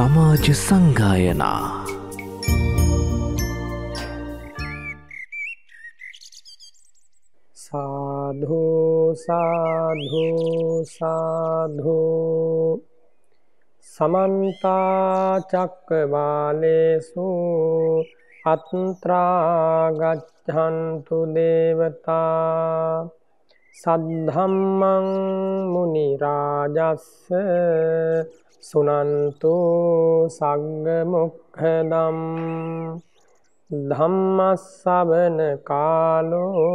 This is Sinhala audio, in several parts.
සමාජ සංගායනා සාධෝ සාධෝ සාධෝ සමන්තාචක්කවාලේසු අත්ත්‍රාගච්ඡන්තු දේවතා සද්ධම්මං මුනිරාජස්ස සුනන්තෝ සග්ගමොක්හදම් ධම්මස්සවන කාලෝ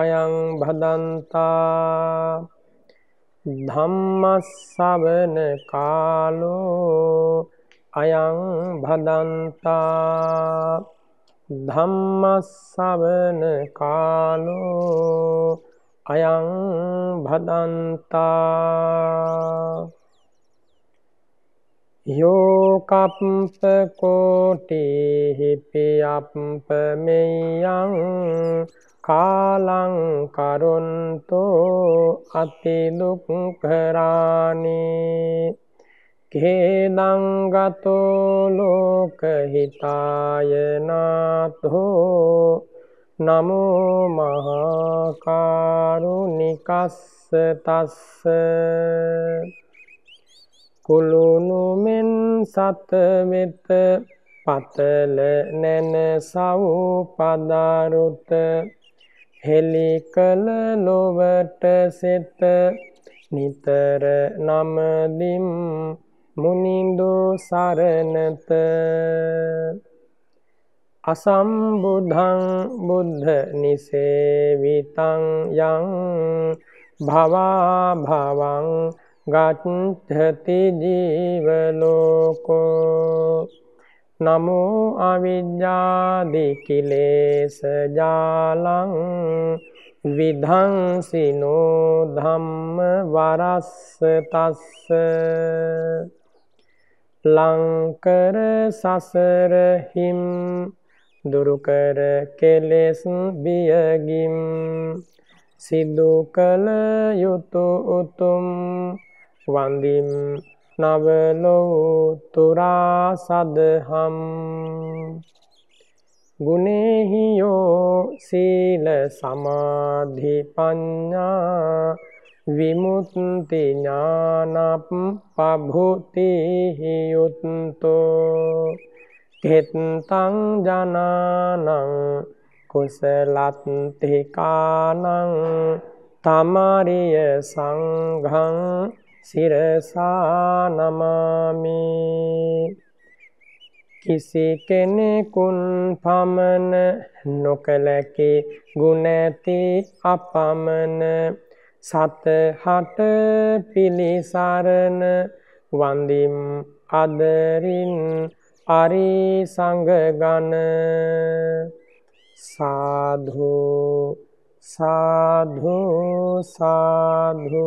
අයං භදන්තා ධම්මස්සවන කාලෝ අයං භදන්තා ධම්මස්සවන කාලෝ අයං භදන්තා යෝකප්ප කෝටිහිපියප්ප මෙයං කාලං කරුන්තෝ අතිදුක්කරානි කේනංගතෝ ලෝකහිතායනාතෝ නමෝ මහාකාරුනිකස්ස තස්ස කුළුණු මෙන් සත වෙත පතල නැන සව් පදාරුත හෙලි කල ලොවට සෙත නිතර නමදිම් මුනිඳු සරණත අසම්බුද්ධං බුද්ධ නිසේවිතං යං භවා භවං ගත්හති ජීවලෝකෝ නමෝ අවිද්‍යාදිකිලේස ජාලං විධංසිනෝ ධම්ම වරස්ස තස්ස ලංකර සසරහිම් දුරුකර කෙලෙස් බියගිම් සිදු කළ යුතු උතුම් වඳිම් නවලෝ තුරා සදහම් ගුණෙහියෝ සීල සමාධි පඤ්ඤා විමුක්ති ඥානප් පභූතිහි යුත්තෝ කෙත්තං ජනානං කුසලත්තිකානං තමරිය සංඝං සිරසා නමාමි කිසි කෙනෙකුන් පමණ නොකලකේ ගුණැති අපමණ සතහට පිළිසරණ වන්දිම් අදරින් අරි සංගගන සාධු සාධු සාධු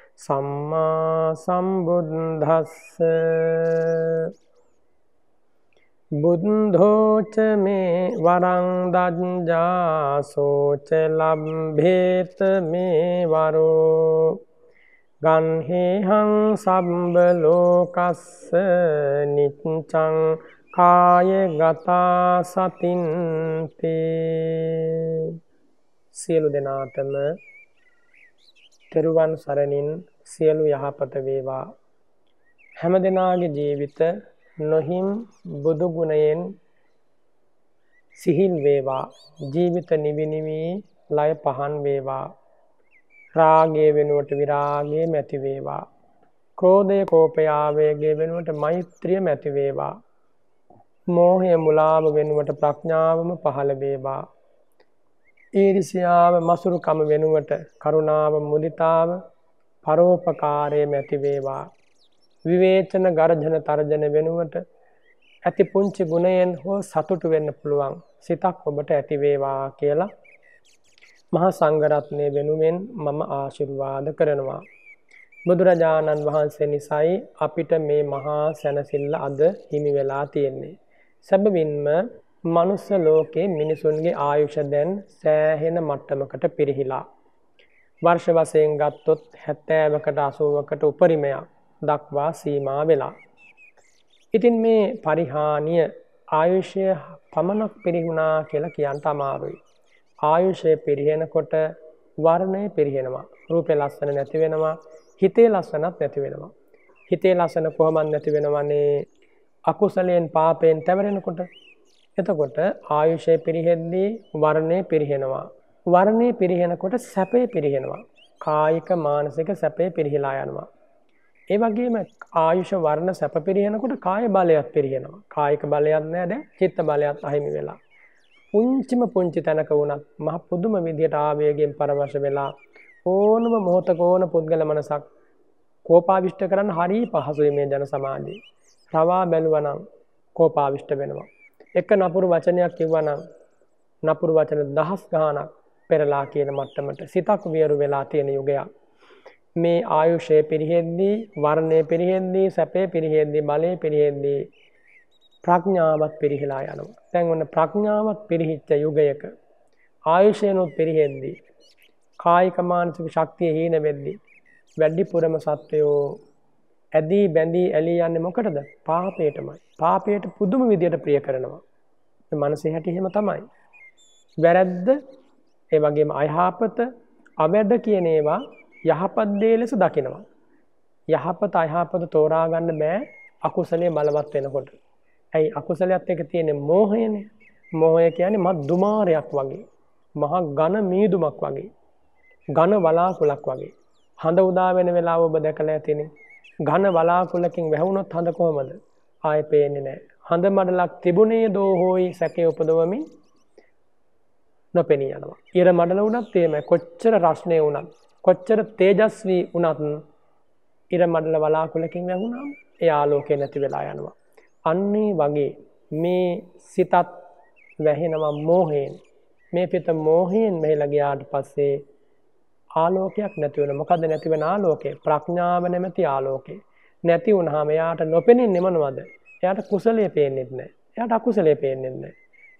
සම්මා සම්බුද්ධස්ස බුද්ධෝච මේ වරං දජ්ජාසෝච ලම්භේත මේ වරෝ ගන්හිහං සම්බ ලෝකස්ස නිච්චං කාය ගතා සතින්තේ සියලු දෙනාටම තෙරුවන් සරණින් සියලු යහපත වේවා හැම දෙනාගේ ජීවිත නොහිම් බුදු ගුණයෙන් සිහිල් වේවා ජීවිත නිවිනිවි ලය පහන් වේවා රාගය වෙනුවට විරාගය මැති වේවා ක්‍රෝධය කෝපය ආවේගය වෙනුවට මෛත්‍රිය මැති වේවා මෝහය මුලාව වෙනුවට ප්‍රඥාවම පහළ වේවා ඊරිසියාව මසුරුකම වෙනුවට කරුණාව මුදිතාව පරෝපකාරය මැතිවේවා විවේචන ගර්ජන තර්ජන වෙනුවට ඇති පුංචි ගුණයෙන් හෝ සතුටු වෙන්න පුළුවන් සිතක් ඔබට ඇතිවේවා කියලා මහා සංගරත්නය වෙනුවෙන් මම ආශිර්වාද කරනවා. බුදුරජාණන් වහන්සේ නිසයි අපිට මේ මහා සැනසිල්ල අද හිමි වෙලා තියෙන්නේ. සැබවින්ම මනුස්ස ලෝකේ මිනිසුන්ගේ ආයුෂ දැන් සෑහෙන මට්ටමකට පිරිහිලා. වර්ෂ වසයෙන් ගත්තොත් හැත්තෑමකට අසුවකට උපරිමයක් දක්වා සීමා වෙලා. ඉතින් මේ පරිහානිය ආයුෂය පමණක් පිරිහුණා කියලා කියන්ට අමාරුයි. ආයුෂය පිරිහෙනකොට වර්ණය පිරිහෙනවා රූපය ලස්සන නැතිවෙනවා හිතේ ලස්සනත් නැතිවෙනවා. හිතේ ලස්සන කොහමන් නැතිවෙනවන්නේ අකුසලයෙන් පාපයෙන් තැවරෙනකොට එතකොට ආයුෂය පිරිහෙද්දී වර්ණය පිරිහෙනවා වර්ණය පිරිහෙනකොට සැපේ පිරිහෙනවා. කායික මානසික සැපේ පිරිහිලා යනවා. ඒ වගේම ආයුෂ වර්ණ සැප පිරිහෙනකොට කාය බලයත් පිරිහෙනවා. කායික බලයක් නෑ දැන් චිත්ත බලයත් අහිමි වෙලා. පුංචිම පුංචි තැනක වුණත් මහ පුදුම විදියට ආවේගයෙන් පරවශ වෙලා ඕනම මොහොතක ඕන පුද්ගල මනසක් කෝපාවිෂ්ඨ කරන්න හරි පහසුයි මේ ජන සමාජයේ. රවා බැලුවනම් කෝපාවිෂ්ඨ වෙනවා. එක නපුරු වචනයක් කිව්වනම් නපුරු වචන දහස් ගානක් පෙරලා කියන මට්ටමට සිතක් වියරු වෙලා තියෙන යුගයක්. මේ ආයුෂය පිරිහෙද්දී වර්ණය පිරිහෙද්දී සැපේ පිරිහෙද්දී බලය පිරිහෙද්දී ප්‍රඥාවත් පිරිහිලා යනවා. දැන් ඔන්න ප්‍රඥාවත් පිරිහිච්ච යුගයක ආයුෂයනොත් පිරිහෙද්දී කායික මානසික ශක්තිය හීන වෙද්දී වැඩිපුරම සත්වයෝ ඇදී බැඳී ඇලී යන්නේ මොකටද? පාපයටමයි. පාපයට පුදුම විදියට ප්‍රිය කරනවා. මනසේ හැටි එහෙම තමයි. වැරද්ද ඒ වගේම අයහාපත අවැඩ කියන ඒවා යහපත් දේ ලෙස දකිනවා. යහපත අයහපත තෝරාගන්න බෑ අකුසලය බලවත් වෙනකොට. ඇයි අකුසලයක්ත් එක තියෙන මෝහයන මෝහය කියන මත් දුමාරයක් වගේ. මහා ගණ මීදුමක් වගේ. ගණ වලාකුලක් වගේ. හඳ උදාවෙන වෙලාව ඔබ දැකලා ඇතිනේ. ගණ වලාකුලකින් වැැහුණොත් හඳ කොහොමද ආය පේන්නේ නෑ. හඳ මඩලක් තිබුණේ දෝහෝයි සැකය උපදවමින් නොපෙනී යනවා. ඉර මඩල වුණත් ඒම කොච්චර රශ්නය වුණත් කොච්චර තේජස්වී වනත්න් ඉර මඩල වලාකුලකින් වැැහුණම් එයාලෝකය නැති වෙලා යනවා. අන්නේ වගේ මේ සිතත් වැහෙනවා මෝහයෙන් මේ පිත මෝහයෙන් මෙහිලගයාට පස්සේ ආලෝකයක් නැතිවන මොකද නැතිවෙන ආලෝකේ ප්‍රඥාව නැමැති ආලෝකේ නැති වුණහම එයාට නොපෙනින් නිමනවද එයට කුසලය පේෙන්න්නෙත් නෑ එයට අකුසලේ පේෙන්න්නෙත් නෑ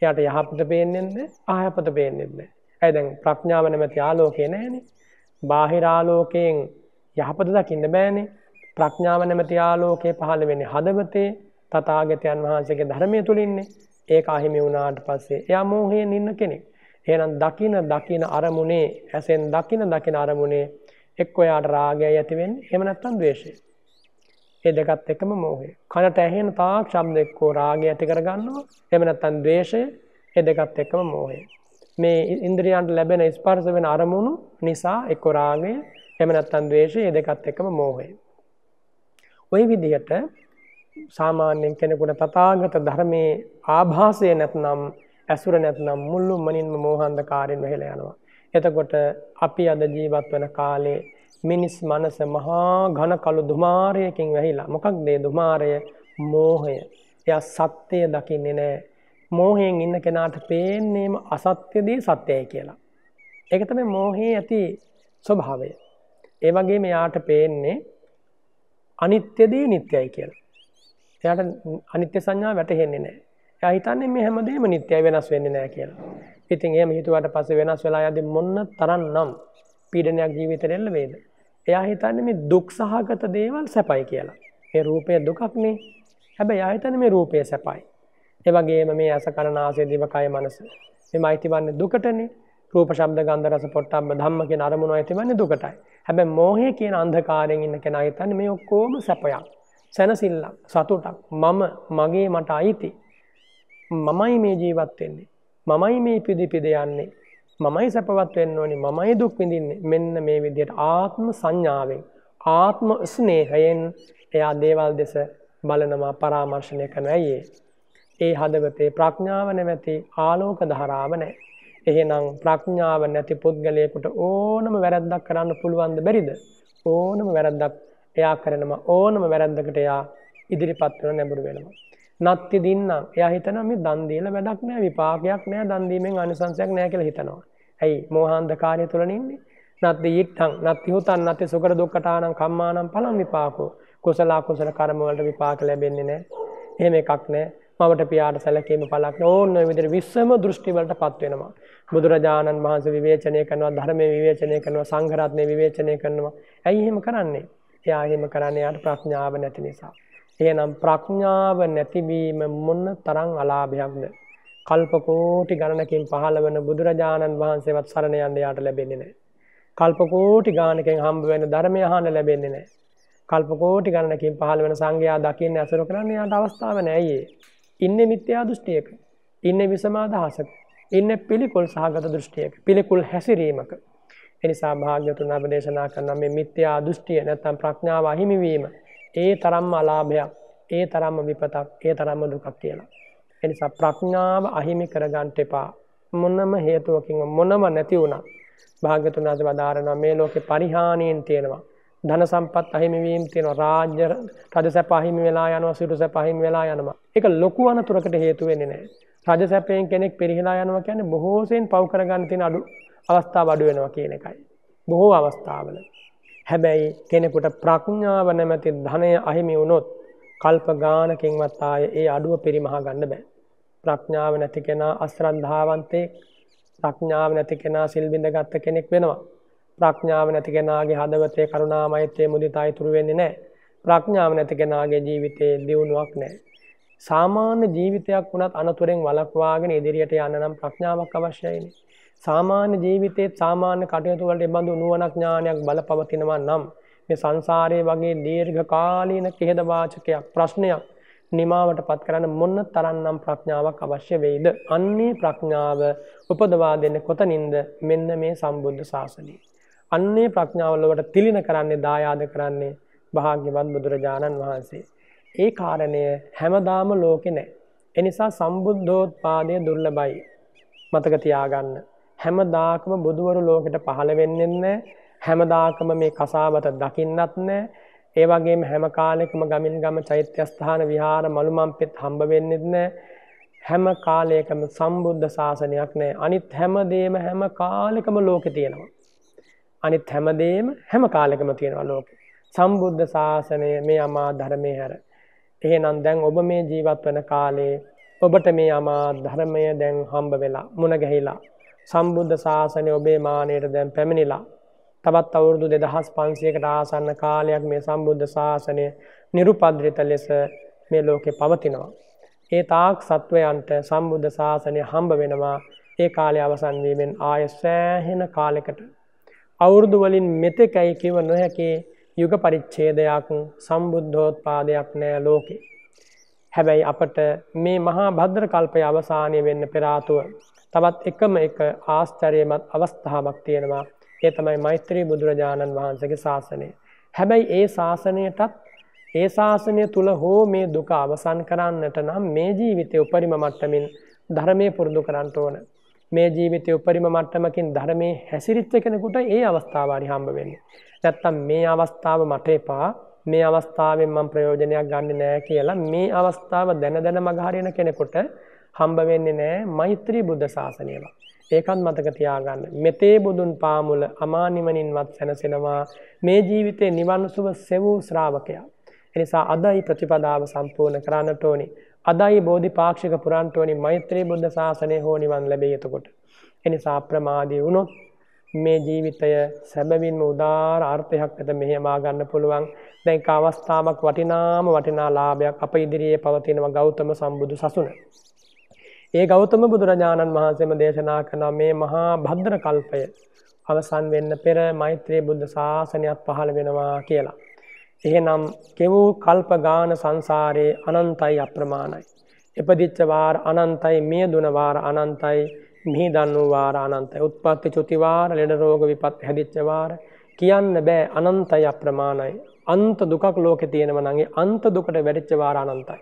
එයාට යහපත පේන්නේ නැහැ, අයහපත පේන්නේ නැහැ. ඇයි දැන් ප්‍රඥාව නැමැති ආලෝකේ නැහැනේ. බාහිර ආලෝකයෙන් යහපත දකින්න බෑනේ. ප්‍රඥාව නැමැති ආලෝකේ පහළ වෙන්නේ හදවතේ තථාගතයන් වහන්සේගේ ධර්මය තුලින්නේ. ඒක අහිමි වුණාට පස්සේ එයා මෝහයෙන් ඉන්න කෙනෙක්. එහෙනම් දකින දකින අරමුණේ ඇසෙන් දකින දකින අරමුණේ එක්ක එයාට රාගය ඇති වෙන්නේ. එහෙම නැත්නම් ද්වේෂය. ඒ දෙකත් එකම මෝහය. කනට ඇහෙන තාක් ශබ්ද එක්කෝ රාගය ඇති කරගන්නවා. එහෙම නැත්නම් ද්වේෂය ඒ දෙකත් එකම මෝහය. මේ ඉන්ද්‍රියන්ට ලැබෙන ස්පර්ශ වෙන අරමුණු නිසා එක්ක රාගය එහෙම නැත්නම් ද්වේෂය ඒ දෙකත් එකම මෝහය. ওই විදිහට සාමාන්‍යයෙන් කෙනෙකුට තථාගත ධර්මයේ ආభాසය නැත්නම් ඇසුර නැත්නම් මුළු මනින්ම මෝහාන්ධකාරයෙන් වෙහෙලා යනවා. එතකොට අපි අද ජීවත් වෙන කාලේ මිනිස් මනස මහා ඝන කළු දුමාරයකින් වැහිලා. මොකක්ද ඒ දුමාරය? මෝහය. එයා සත්‍යය දකින්නේ නැහැ. මෝහයෙන් ඉන්න කෙනාට පේන්නේම අසත්‍යදී සත්‍යයි කියලා. ඒක තමයි මෝහයේ ඇති ස්වභාවය. ඒ වගේම යාට පේන්නේ අනිත්‍යදී නිට්ටයයි කියලා. එයාට අනිත්‍ය සංඥා වැටහෙන්නේ නැහැ. එයා හිතන්නේ මේ හැමදේම නිට්ටයයි වෙනස් වෙන්නේ නැහැ කියලා. ඉතින් එහෙම හිතුවාට පස්සේ වෙනස් වෙලා යද්දි මොන්න තරම්නම් පීඩනයක් ජීවිතයට එල්ල වේද. එයා හිතන්නේ මේ දුක් සහගත දේවල් සැපයි කියලා. මේ රූපය දුකක් මේ. හැබැයි එයා හිතන්නේ මේ රූපය සැපයි. ඒ වගේම මේ අස කන නාසය දිව කය මනස මේ මයිතිවන්නේ දුකටනේ. රූප ශබ්ද ගන්ධ රස පොට්ටබ්බ ධම්ම කියන අරමුණ ඇතිවන්නේ දුකටයි. හැබැයි මෝහය කියන අන්ධකාරයෙන් ඉන්න කෙනා හිතන්නේ මේ ඔක්කොම සැපයක්. සැනසෙල්ලක්, සතුටක්, මම, මගේ මට අයිති. මමයි මේ ජීවත් වෙන්නේ. මමයි මේ පිදිපිද යන්නේ. මමයි සැපවත් වෙන්න ඕනි මමයි දුක් විඳින්නේ මෙන්න මේ විදිහට ආත්ම සංඥාවෙන් ආත්ම ස්නේහයෙන් එයා දේවල් දෙස බලනවා පරාමර්ශණය කරනවා අයියේ ඒ හදවතේ ප්‍රඥාව නැමැති ආලෝක ධාරාව නැහැ එහෙනම් ප්‍රඥාව නැති පුද්ගලයෙකුට ඕනම වැරද්දක් කරන්න පුළුවන් බැරිද ඕනම වැරද්දක් එයා කරනවා ඕනම වැරද්දකට එයා ඉදිරිපත් වෙන නැඹුරු වෙනවා නත්ති දින්නම් එයා හිතනවා මේ දන් දීලා වැඩක් නැහැ විපාකයක් නැහැ දන් දීමෙන් ආනිසංසයක් නැහැ කියලා හිතනවා ඇයි මෝහාන්ධකාරය තුළ ඉන්නේ නත්ති ඊට්ටං නත්ති හුතන් නත්ති සුකර දුක්කටානම් කම්මානම් පලම් විපාකෝ කුසලා කුසල කර්ම වලට විපාක ලැබෙන්නේ නැහැ. එහෙම එකක් නැහැ. මවට පියාට සැලකීම පලක් නැහැ. ඕන විදිහට විස්සම දෘෂ්ටි වලටපත් වෙනවා. බුදුරජාණන් වහන්සේ විවේචනය කරනවා, ධර්මයේ විවේචනය කරනවා, සංඝ රත්නයේ විවේචනය කරනවා. ඇයි එහෙම කරන්නේ? එයා එහෙම කරන්නේ යාට ප්‍රඥාව නැති නිසා. එහෙනම් ප්‍රඥාව නැතිවීම මොන තරම් අලාභයක්ද? කල්ප කෝටි ගණනකින් පහළ වෙන බුදුරජාණන් වහන්සේවත් සරණ යන්න යාට ලැබෙන්නේ නැහැ. කල්ප කෝටි ගානකින් හම්බ වෙන ධර්මය අහන්න ලැබෙන්නේ නැහැ. කල්ප කෝටි ගණනකින් පහළ වෙන සංඝයා දකින්න ඇසුරු කරන්න යාට අවස්ථාව නැහැ ඊයේ. ඉන්නේ මිත්‍යා දෘෂ්ටියක. ඉන්නේ විසමා දහසක. ඉන්නේ පිළිකුල් සහගත දෘෂ්ටියක. පිළිකුල් හැසිරීමක. එනිසා භාග්‍යතුන් අප දේශනා කරන මේ මිත්‍යා දෘෂ්ටිය නැත්තම් ප්‍රඥාව අහිමිවීම ඒ තරම්ම අලාභයක් ඒ තරම්ම විපතක් ඒ තරම්ම දුකක් කියලා. එනිසා ප්‍රඥාව අහිමි කරගන්ට එපා. මොන්නම හේතුවකින් මොනම නැති වුණා. භාගතුන් අද වදාරනවා මේ ලෝකෙ පරිහානියෙන් තියෙනවා. ධන සම්පත් අහිමිවීම් තියෙනවා රාජ්‍ය රජ සැප අහිමි වෙලා යනවා සිරු සැප අහිමි වෙලා යනවා. ඒක ලොකු අනතුරකට හේතු වෙන්නේ නැහැ. රජ සැපයෙන් කෙනෙක් පිරිහිලා යනවා කියන්නේ බොහෝ සෙයින් පව් කරගන්න තියෙන අඩු අවස්ථාව අඩු වෙනවා කියන එකයි. බොහෝ අවස්ථාවල. හැබැයි කෙනෙකුට ප්‍රඥාව නැමැති ධනය අහිමි වුණොත් කල්ප ගානකින්වත් ආයේ ඒ අඩුව පරිමහා ගන්න බෑ. ප්‍රඥාව නැති කෙනා අශ්‍රද්ධාවන්තේ ප්‍රඥාව නැති කෙනා සිල් බිඳගත් කෙනෙක් වෙනවා. ප්‍රඥාව නැති කෙනාගේ හදවතේ කරුණා මෛත්‍රිය මුදිතා ඉතුරු වෙන්නේ නැහැ. ප්‍රඥාව නැති කෙනාගේ ජීවිතේ දියුණුවක් නැහැ. සාමාන්‍ය ජීවිතයක් වුණත් අනතුරෙන් වළක්වාගෙන ඉදිරියට යන්න නම් ප්‍රඥාවක් අවශ්‍යයිනේ. සාමාන්‍ය ජීවිතයේ සාමාන්‍ය කටයුතු වලට එබඳු නුවණක් ඥානයක් බලපවතිනවා නම් මේ සංසාරයේ වගේ දීර්ඝ කාලීන කේද වාචකයක් ප්‍රශ්නයක් නිමාවට පත් කරන්න මොන්න තරන්නම් ප්‍රඥාවක් අවශ්‍ය වෙයිද. අන්නේ ප්‍රඥාව උපදවා දෙන්න කොතනින්ද මෙන්න මේ සම්බුද්ධ ශාසනී. අන්නේ ප්‍රඥාවල්ලවට තිලින කරන්නේ දායාද කරන්නේ භාග්‍යවත් බුදුරජාණන් වහන්සේ. ඒ කාරණය හැමදාම ලෝකෙ නෑ. එනිසා සම්බුද්ධෝත් පාදය දුර්ලබයි මතකතියාගන්න. හැමදාකම බුදුවරු ලෝකෙට පහළ වෙන්නෙන්න හැමදාකම මේ කසාවත දකින්නත් නෑ ඒ වගේ හැම කාලෙකම ගමින් ගම චෛත්‍යස්ථාන විහාර මළුමම් පෙත් හම්බ වෙන්නෙත් නෑ හැම කාලයකම සම්බුද්ධ ශාසනයක් නෑ අනිත් හැමදේම හැම කාලෙකම ලෝකෙ තියෙනවා. අනිත් හැමදේම හැම කාලෙකම තියෙනවා ලෝක. සම්බුද්ධ ශාසනය මේ අමා ධර්මය හැර. එහෙනම් දැන් ඔබ මේ ජීවත් වන කාලේ ඔබට මේ අමා ධර්මය දැන් හම්බ වෙලා මුණ ගැහිලා. සම්බුද්ධ ශාසනය ඔබේ මානයට දැන් පැමිණිලා තවත් අවුරුදු දෙදහස් පන්සියකට ආසන්න කාලයක් මේ සම්බුද්ධ ශාසනය නිරුපද්‍රිත ලෙස මේ ලෝකෙ පවතිනවා. ඒ තාක් සත්වයන්ට සම්බුද්ධ ශාසනය හම්බ වෙනවා ඒ කාලය අවසන්වීමෙන් ආය සෑහෙන කාලෙකට. අවුරුදුවලින් මෙතෙකැයි කිව නොහැකේ යුග පරිච්චේදයක් සම්බුද්ධෝත් පාදයක් නෑ ලෝකෙ. හැබැයි අපට මේ මහා භද්‍ර කල්පය අවසානය වෙන්න පෙරාතුව. තවත් එකම එක ආස්චරයමත් අවස්ථාවක් තියෙනවා ඒ තමයි මෛත්‍රී බුදුරජාණන් වහන්සේගේ ශාසනය. හැබැයි ඒ ශාසනයටත් ඒ ශාසනය තුල හෝ මේ දුක අවසන් කරන්නට නම් මේ ජීවිතය උපරිම මට්ටමින් ධර්මයේ පුරුදු කරන්න ඕන. මේ ජීවිතය උපරිම මට්ටමකින් ධර්මයේ හැසිරිච්ච කෙනෙකුට ඒ අවස්ථාව හරි හම්බ වෙන්නේ. නැත්තම් මේ අවස්ථාව මට එපා. මේ අවස්ථාවෙන් මම ප්‍රයෝජනයක් ගන්න නෑ කියලා මේ අවස්ථාව දැන දැන මගහරින කෙනෙකුට හම්බ වෙන්නේ නෑ මෛත්‍රී බුද්ධ ශාසනයවා. ඒකත් මතක තියාගන්න. මෙතේ බුදුන් පාමුල අමා නිවනින්වත් සැනසෙනවා. මේ ජීවිතේ නිවන් සුව සෙවූ ශ්‍රාවකයා. එනිසා අදයි ප්‍රතිපදාව සම්පූර්ණ කරන්නට ඕනි. අදයි බෝධිපාක්ෂික පුරාන්ට ඕනි මෛත්‍රී බුද්ධ ශාසනය හෝ නිවන් ලැබේ එතකොට. එනිසා ප්‍රමාදී වුණොත් මේ ජීවිතය සැබවින්ම උදාාර අර්ථයක් ඇත මෙහෙමා ගන්න පුළුවන්. දැන් අවස්ථාවක් වටිනාම වටිනා ලාභයක් අප ඉදිරියේ පවතිනවා ගෞතම සම්බුදු සසුන. ඒ ගෞතම බුදුරජාණන් වහන්සේම දේශනා කරන මේ මහා භද්‍ර කල්පය අවසන් වෙන්න පෙර මෛත්‍රී බුද්ධ ශාසනයක් පහළ වෙනවා කියලා. එහෙනම් කෙවූ කල්ප ගාන සංසාරයේ අනන්තයි අප්‍රමාණයි. එපදිච්ච වාර අනන්තයි මියදුන වාර අනන්තයි මිහි දන්නු වාර අනන්තයි. උත්පත්ති චුති වාර ලෙඩ රෝග විපත් හැදිච්ච වාර කියන්න බෑ අනන්තයි අප්‍රමාණයි. අන්ත දුකක් ලෝකේ තියෙනවා නම් අන්ත දුකට වැඩිච්ච වාර අනන්තයි.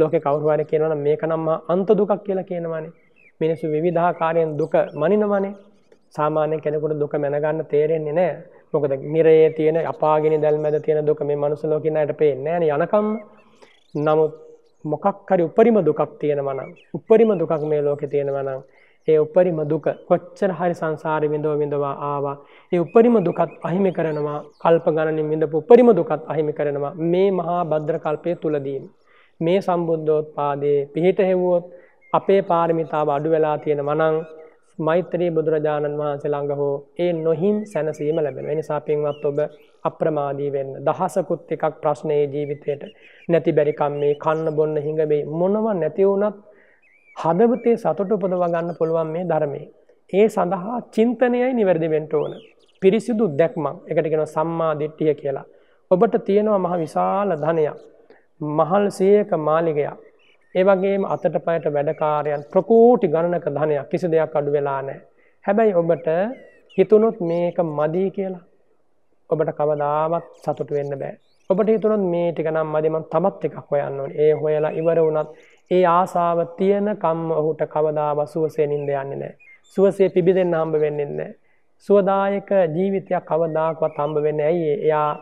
ලෝකේ කවුරු හරි කියනවනම් මේක නම් මා අන්ත දුකක් කියලා කියනවනේ. මිනිස්සු විවිධාකාරයෙන් දුක මනිනවනේ. සාමාන්‍ය කෙනෙකුට දුක මැනගන්න තේරෙන්නේ නැහැ. මොකද නිරයේ තියෙන අපාගිනි දැල් මැද තියෙන දුක මේ මනුස්ස ලෝකේ නෑට පේන්නේ නෑනේ යනකම්. නමුත් මොකක් හරි උපරිම දුකක් තියෙනවා නම් උපරිම දුකක් මේ ලෝකේ තියෙනවා නම් ඒ උපරිම දුක කොච්චර හරි සංසාරේ විඳව විඳවා ආවා ඒ උපරිම දුකත් අහිමි කරනවා කල්ප ගණනින් විඳපු උපරිම දුකත් අහිමි කරනවා මේ මහා භද්‍ර කල්පයේ තුලදීම මේ සම්බුද්ධෝත් පාදයේ පිහිට හෙවුවොත් අපේ පාරමිතාව අඩු වෙලා තියෙන වනං මෛත්‍රී බුදුරජාණන් වහන්සේ ළඟ හෝ ඒ නොහින් සැනසීම ලැබෙන නිසා පින්වත් ඔබ අප්‍රමාදී වෙන්න දහසකුත් එකක් ප්‍රශ්නයේ ජීවිතයට නැති බැරිකම් මේ කන්න බොන්න හිඟබේ මොනව නැති වුණත් හදවතේ සතුට උපදව ගන්න පුළුවන් මේ ධර්මයේ ඒ සඳහා චින්තනයයි නිවැරදි වෙන්න ඕන පිරිසිදු දැක්මක් එකට කියන සම්මා දිට්ඨිය කියලා ඔබට තියෙනවා මහ විශාල ධනයක් මහල් සියයක මාලිගයක්. ඒවගේම අතට පයට වැඩකාරයන් ප්‍රකෝටි ගණනක ධනයක් කිසි දෙයක් අඩු වෙලා නෑ. හැබැයි ඔබට හිතුණොත් මේක මදී කියලා. ඔබට කවදාවත් සතුට වෙන්න බෑ. ඔබට හිතුණොත් මේ ටික නම් මදිමන් තමත් එකක් හොයන්න ඕනේ. ඒ හොයලා ඉවර වුණත් ඒ ආසාව තියෙන කම්ම ඔහුට කවදාවත් සුවසේ නිින්ද යන්නේ නෑ. සුවසේ පිබිදෙන්න හම්බ වෙන්නේ නැහැ. සුවදායක ජීවිතයක් කවදාකවත් හම්බ වෙන්නේ ඇයි? එයා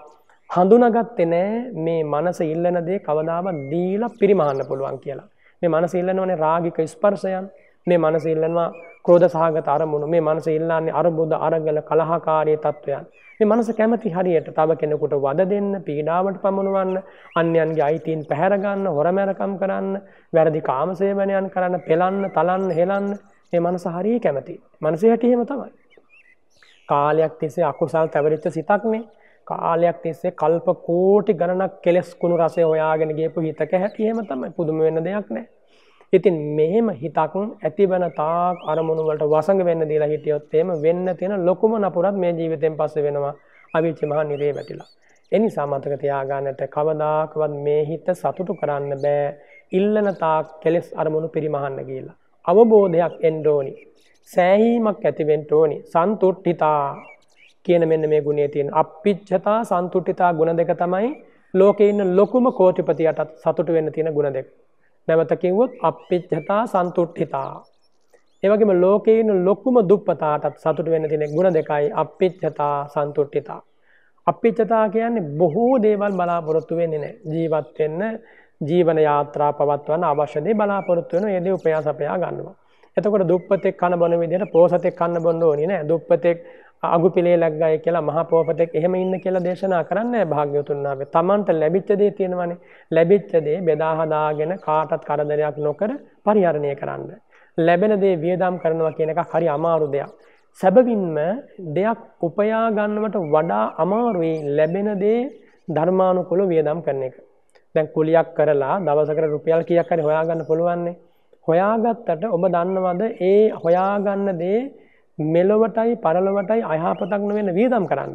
හඳුනාගත්තේ නෑ මේ මනස ඉල්ලන දේ කවදාවත් දීලා පිරිමහන්න පුළුවන් කියලා. මේ මනස ඉල්ලනවනේ රාගික ස්පර්ශයන්, මේ මනස ඉල්ලනවා ක්‍රෝධ සහගත අරමුණු, මේ මනස ඉල්ලන්නේ අරුබුද අරගල කලහකාරී තත්වයන්. මේ මනස කැමති හරියට තව කෙනෙකුට වද දෙන්න, පීඩාවට පමුණුවන්න, අන්‍යයන්ගේ අයිතීන් පැහැර ගන්න, හොරමැරකම් කරන්න, වැරදි කාමසේවනයන් කරන්න, පෙලන්න, තලන්න, හෙලන්න මේ මනස හරිය කැමති. මනසේ හැටි එහෙම තමයි. කාලයක් තිස්සේ අකුසල් තැවරිච්ච සිතක් මේ කාලයක් තිස්සේ කල්ප කෝටි ගණනක් කෙලෙස් කුණු රසය ඔයාගෙන ගේපු හිතක හැටියම තමයි පුදුම වෙන්න දෙයක් නෑ. ඉතින් මෙහෙම හිතක් ඇති වෙන තාක් අරමුණුවලට වසඟ වෙන්න දීලා හිටියොත් එහෙම වෙන්න තියෙන ලොකුම නපුරත් මේ ජීවිතෙන් පස්සේ වෙනවා අවීචි මහා නිරේ වැටිලා. ඒ නිසා මතක තියාගන්නට කවදාකවත් මේ හිත සතුටු කරන්න බෑ. ඉල්ලන තාක් කෙලෙස් අරමුණු පරිමහන්න ගියලා. අවබෝධයක් එන්න ඕනි. සෑහීමක් ඇතිවෙන්න ඕනි. සන්තුට්ඨිතා කියන මෙන්න මේ ගුණේ තියෙන අප්පිච්ඡතා සන්තුට්ඨිතා ගුණ දෙක තමයි ලෝකේ ඉන්න ලොකුම කෝටිපතියටත් සතුට වෙන්න තියෙන ගුණ දෙක. නැවත කිව්වොත් අප්පිච්ඡතා සන්තුට්ඨිතා. ඒ වගේම ලෝකේ ඉන්න ලොකුම දුප්පතාටත් සතුට වෙන්න තියෙන ගුණ දෙකයි අප්පිච්ඡතා සන්තුට්ඨිතා. අප්පිච්ඡතා කියන්නේ බොහෝ දේවල් බලාපොරොත්තු වෙන්නේ නැහැ. ජීවත් වෙන්න ජීවන යාත්‍රා පවත්වන්න අවශ්‍ය දේ බලාපොරොත්තු වෙන ඒ දේ උපයාස අපයා ගන්නවා. එතකොට දුප්පතෙක් කන බොන විදිහට පෝසතෙක් කන්න බොන්න ඕනේ නෑ. දුප්පතෙක් ආගු පිළේලක් ගය කියලා මහා පොහොපතෙක් එහෙම ඉන්න කියලා දේශනා කරන්නේ භාග්‍යවතුන් වහන්සේ. Tamanට ලැබිච්ච දේ තියෙනවනේ. ලැබිච්ච දේ බෙදා හදාගෙන කාටත් කරදරයක් නොකර පරිහරණය කරන්න. ලැබෙන දේ වියදම් කරනවා කියන එකක් හරි අමාරු දෙයක්. සැබවින්ම දෙයක් උපයා ගන්නවට වඩා අමාරුයි ලැබෙන දේ ධර්මානුකූලව වියදම් කරන එක. දැන් කුලියක් කරලා දවසකට රුපියල් කීයක් හරි හොයාගන්න පුළුවන්නේ. හොයාගත්තට ඔබ දන්නවද ඒ හොයාගන්න දේ මෙලොවටයි පරලොවටයි අයහපතක් නොවෙන්න වියදම් කරන්න.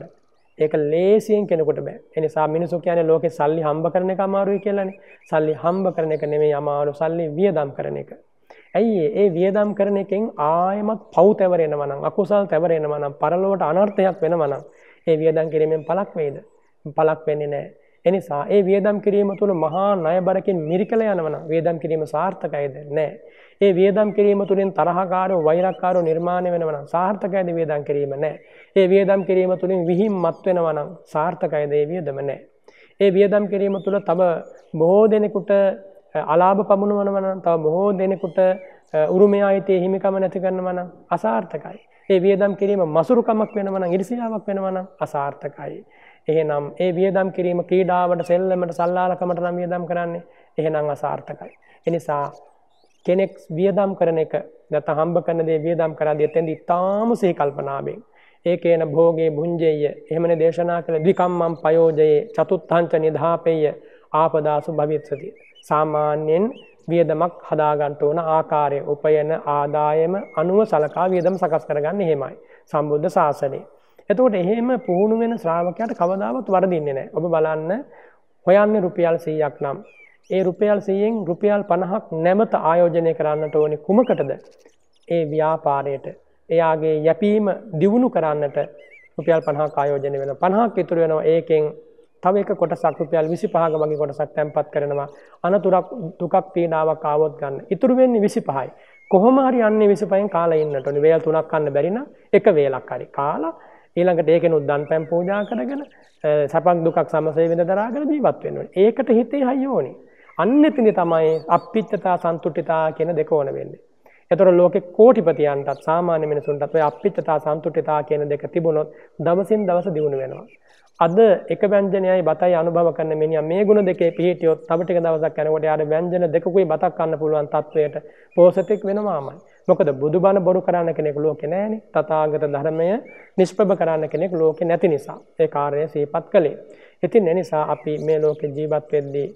ඒක ලේසියෙන් කෙනෙකුට බෑ. එනිසා මිනිසු කියන්නේ ලෝකේ සල්ලි හම්බ කරන එක අමාරුයි කියලානේ. සල්ලි හම්බ කරන එක නෙමෙයි අමාරු සල්ලි වියදම් කරන එක. ඇයි ඒ වියදම් කරන එකෙන් ආයමත් පව් තැවරෙනවා නම් අකුසල් තැවරෙනවා නම් පරලොවට අනර්ථයක් වෙනවා නම් ඒ වියදම් කිරීමෙන් පළක් වෙයිද? පළක් වෙන්නේ නැහැ. එනිසා ඒ වියදම් කිරීම තුළ මහා ණයබරකින් මිරිකල යනවන වියදම් කිරීම සාර්ථකයිද නැහැ. ඒ වියදම් කිරීම තුළින් තරහකාරෝ වෛරක්කාරෝ නිර්මාණය වෙනවන සාර්ථකයිද වියදම් කිරීම නැහැ. ඒ වියදම් කිරීම තුළින් විහිම්මත් වෙනවන සාර්ථකයිද ඒ වියදම නැහැ. ඒ වියදම් කිරීම තුළ තව බොහෝ දෙනෙකුට අලාභ පමුණුවනවන තව බොහෝ දෙනෙකුට උරුම අයිතය හිමිකම නැති කරනවන අසාර්ථකයි. ඒ වියදම් කිරීම මසුරුකමක් වෙනවන ඉරිසියාවක් වෙනවන අසාර්ථකයි. එහෙනම් ඒ වියදම් කිරීම ක්‍රීඩාවට සෙල්ලමට සල්ලාලකමට නම් වියදම් කරන්නේ එහෙනම් අසාර්ථකයි. එනිසා කෙනෙක් වියදම් කරන එක නැත හම්බ කරන දේ වියදම් කරද්දී එතෙන්දී ඊටාම සේ කල්පනාවෙන් ඒකේන භෝගේ භුංජේය එහෙමනේ දේශනා කළ ද්විකම්මම් පයෝජයේ චතුත්ථංච නිධාපේය ආපදාසු භවිස්සති සාමාන්‍යයෙන් වියදමක් හදාගන්න ඕන ආකාරය උපයන ආදායම අනුව සලකා වියදම සකස් කරගන්න එහෙමයි සම්බුද්ධ ශාසනයේ එතකොට එහෙම පුහුණු වෙන ශ්‍රාවකයාට කවදාවත් වරදින්නේ නැහැ. ඔබ බලන්න හොයන්නේ රුපියල් 100ක් නම් ඒ රුපියල් 100න් රුපියල් 50ක් නැමත ආයෝජනය කරන්නට ඕනේ කුමකටද? ඒ ව්‍යාපාරයට. එයාගේ යැපීම දියුණු කරන්නට රුපියල් 50ක් ආයෝජනය වෙනවා. 50ක් ඉතුරු වෙනවා. ඒකෙන් තව එක කොටසක් රුපියල් 25ක වගේ කොටසක් තැන්පත් කරනවා. අනතුරක් දුකක් පීඩාවක් ආවොත් ගන්න. ඉතුරු වෙන්නේ 25යි. කොහොම හරි අන්නේ 25න් කාලා ඉන්නට ඕනේ. වේල් තුනක් කන්න බැරි නම් එක වේලක් හරි කාලා ඊළඟට ඒකෙනුත් දන්පැම් පූජා කරගෙන සැපක් දුකක් සමසේ වෙන දරාගෙන ජීවත් වෙන්න ඕනේ. ඒකට හිතේ හයිය ඕනේ. අන්න එතනදී තමයි අප්පිච්චතා සන්තුට්ඨිතා කියන දෙක ඕන වෙන්නේ. එතකොට ලෝකේ කෝටිපතියන්ටත් සාමාන්‍ය මිනිසුන්ටත් ඔය අපිච්චතා සන්තුෂ්ඨිතා කියන දෙක තිබුණොත් දවසින් දවස දියුණු වෙනවා. අද එක ව්‍යංජනයයි බතයි අනුභව කරන මිනිහා මේ ගුණ දෙකේ පිහිටියොත් තව ටික දවසක් යනකොට යාට ව්‍යංජන දෙකකුයි බතක් කන්න පුළුවන් තත්වයට පෝෂිතෙක් වෙනවාමයි. මොකද බුදුබණ බොරු කරන්න කෙනෙක් ලෝකේ නැහැනේ. තථාගත ධර්මය නිෂ්ප්‍රභ කරන්න කෙනෙක් ලෝකේ නැති නිසා ඒ කාර්යය සිහිපත් කළේ. ඉතින් ඒ නිසා අපි මේ ලෝකේ ජීවත් වෙද්දී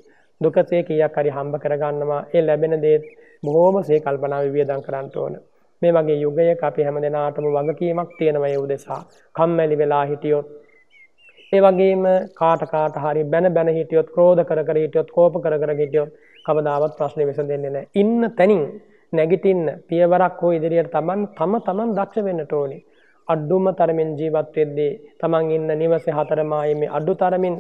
දුකසේ කීයක් හරි හම්බ කරගන්නවා ඒ ලැබෙන දේ බොහෝම සේ කල්පනාව වියදම් කරන්න ඕන. මේ වගේ යුගයක අපි හැම දෙනාටම වගකීමක් තියෙනවා ඒ උදෙසා. කම්මැලි වෙලා හිටියොත් ඒ වගේම කාට කාට හරි බැන බැන හිටියොත්, ක්‍රෝධ කර කර හිටියොත්, කෝප කර කර හිටියොත් කවදාවත් ප්‍රශ්නේ විසඳෙන්නේ නැහැ. ඉන්න තැනින් නැගිටින්න පියවරක් හෝ ඉදිරියට තමන් තම තමන් දක්ෂ වෙන්නට ඕනේ. අඩුම තරමින් ජීවත් වෙද්දී තමන් ඉන්න නිවසේ හතරමායේ මේ අඩු තරමින්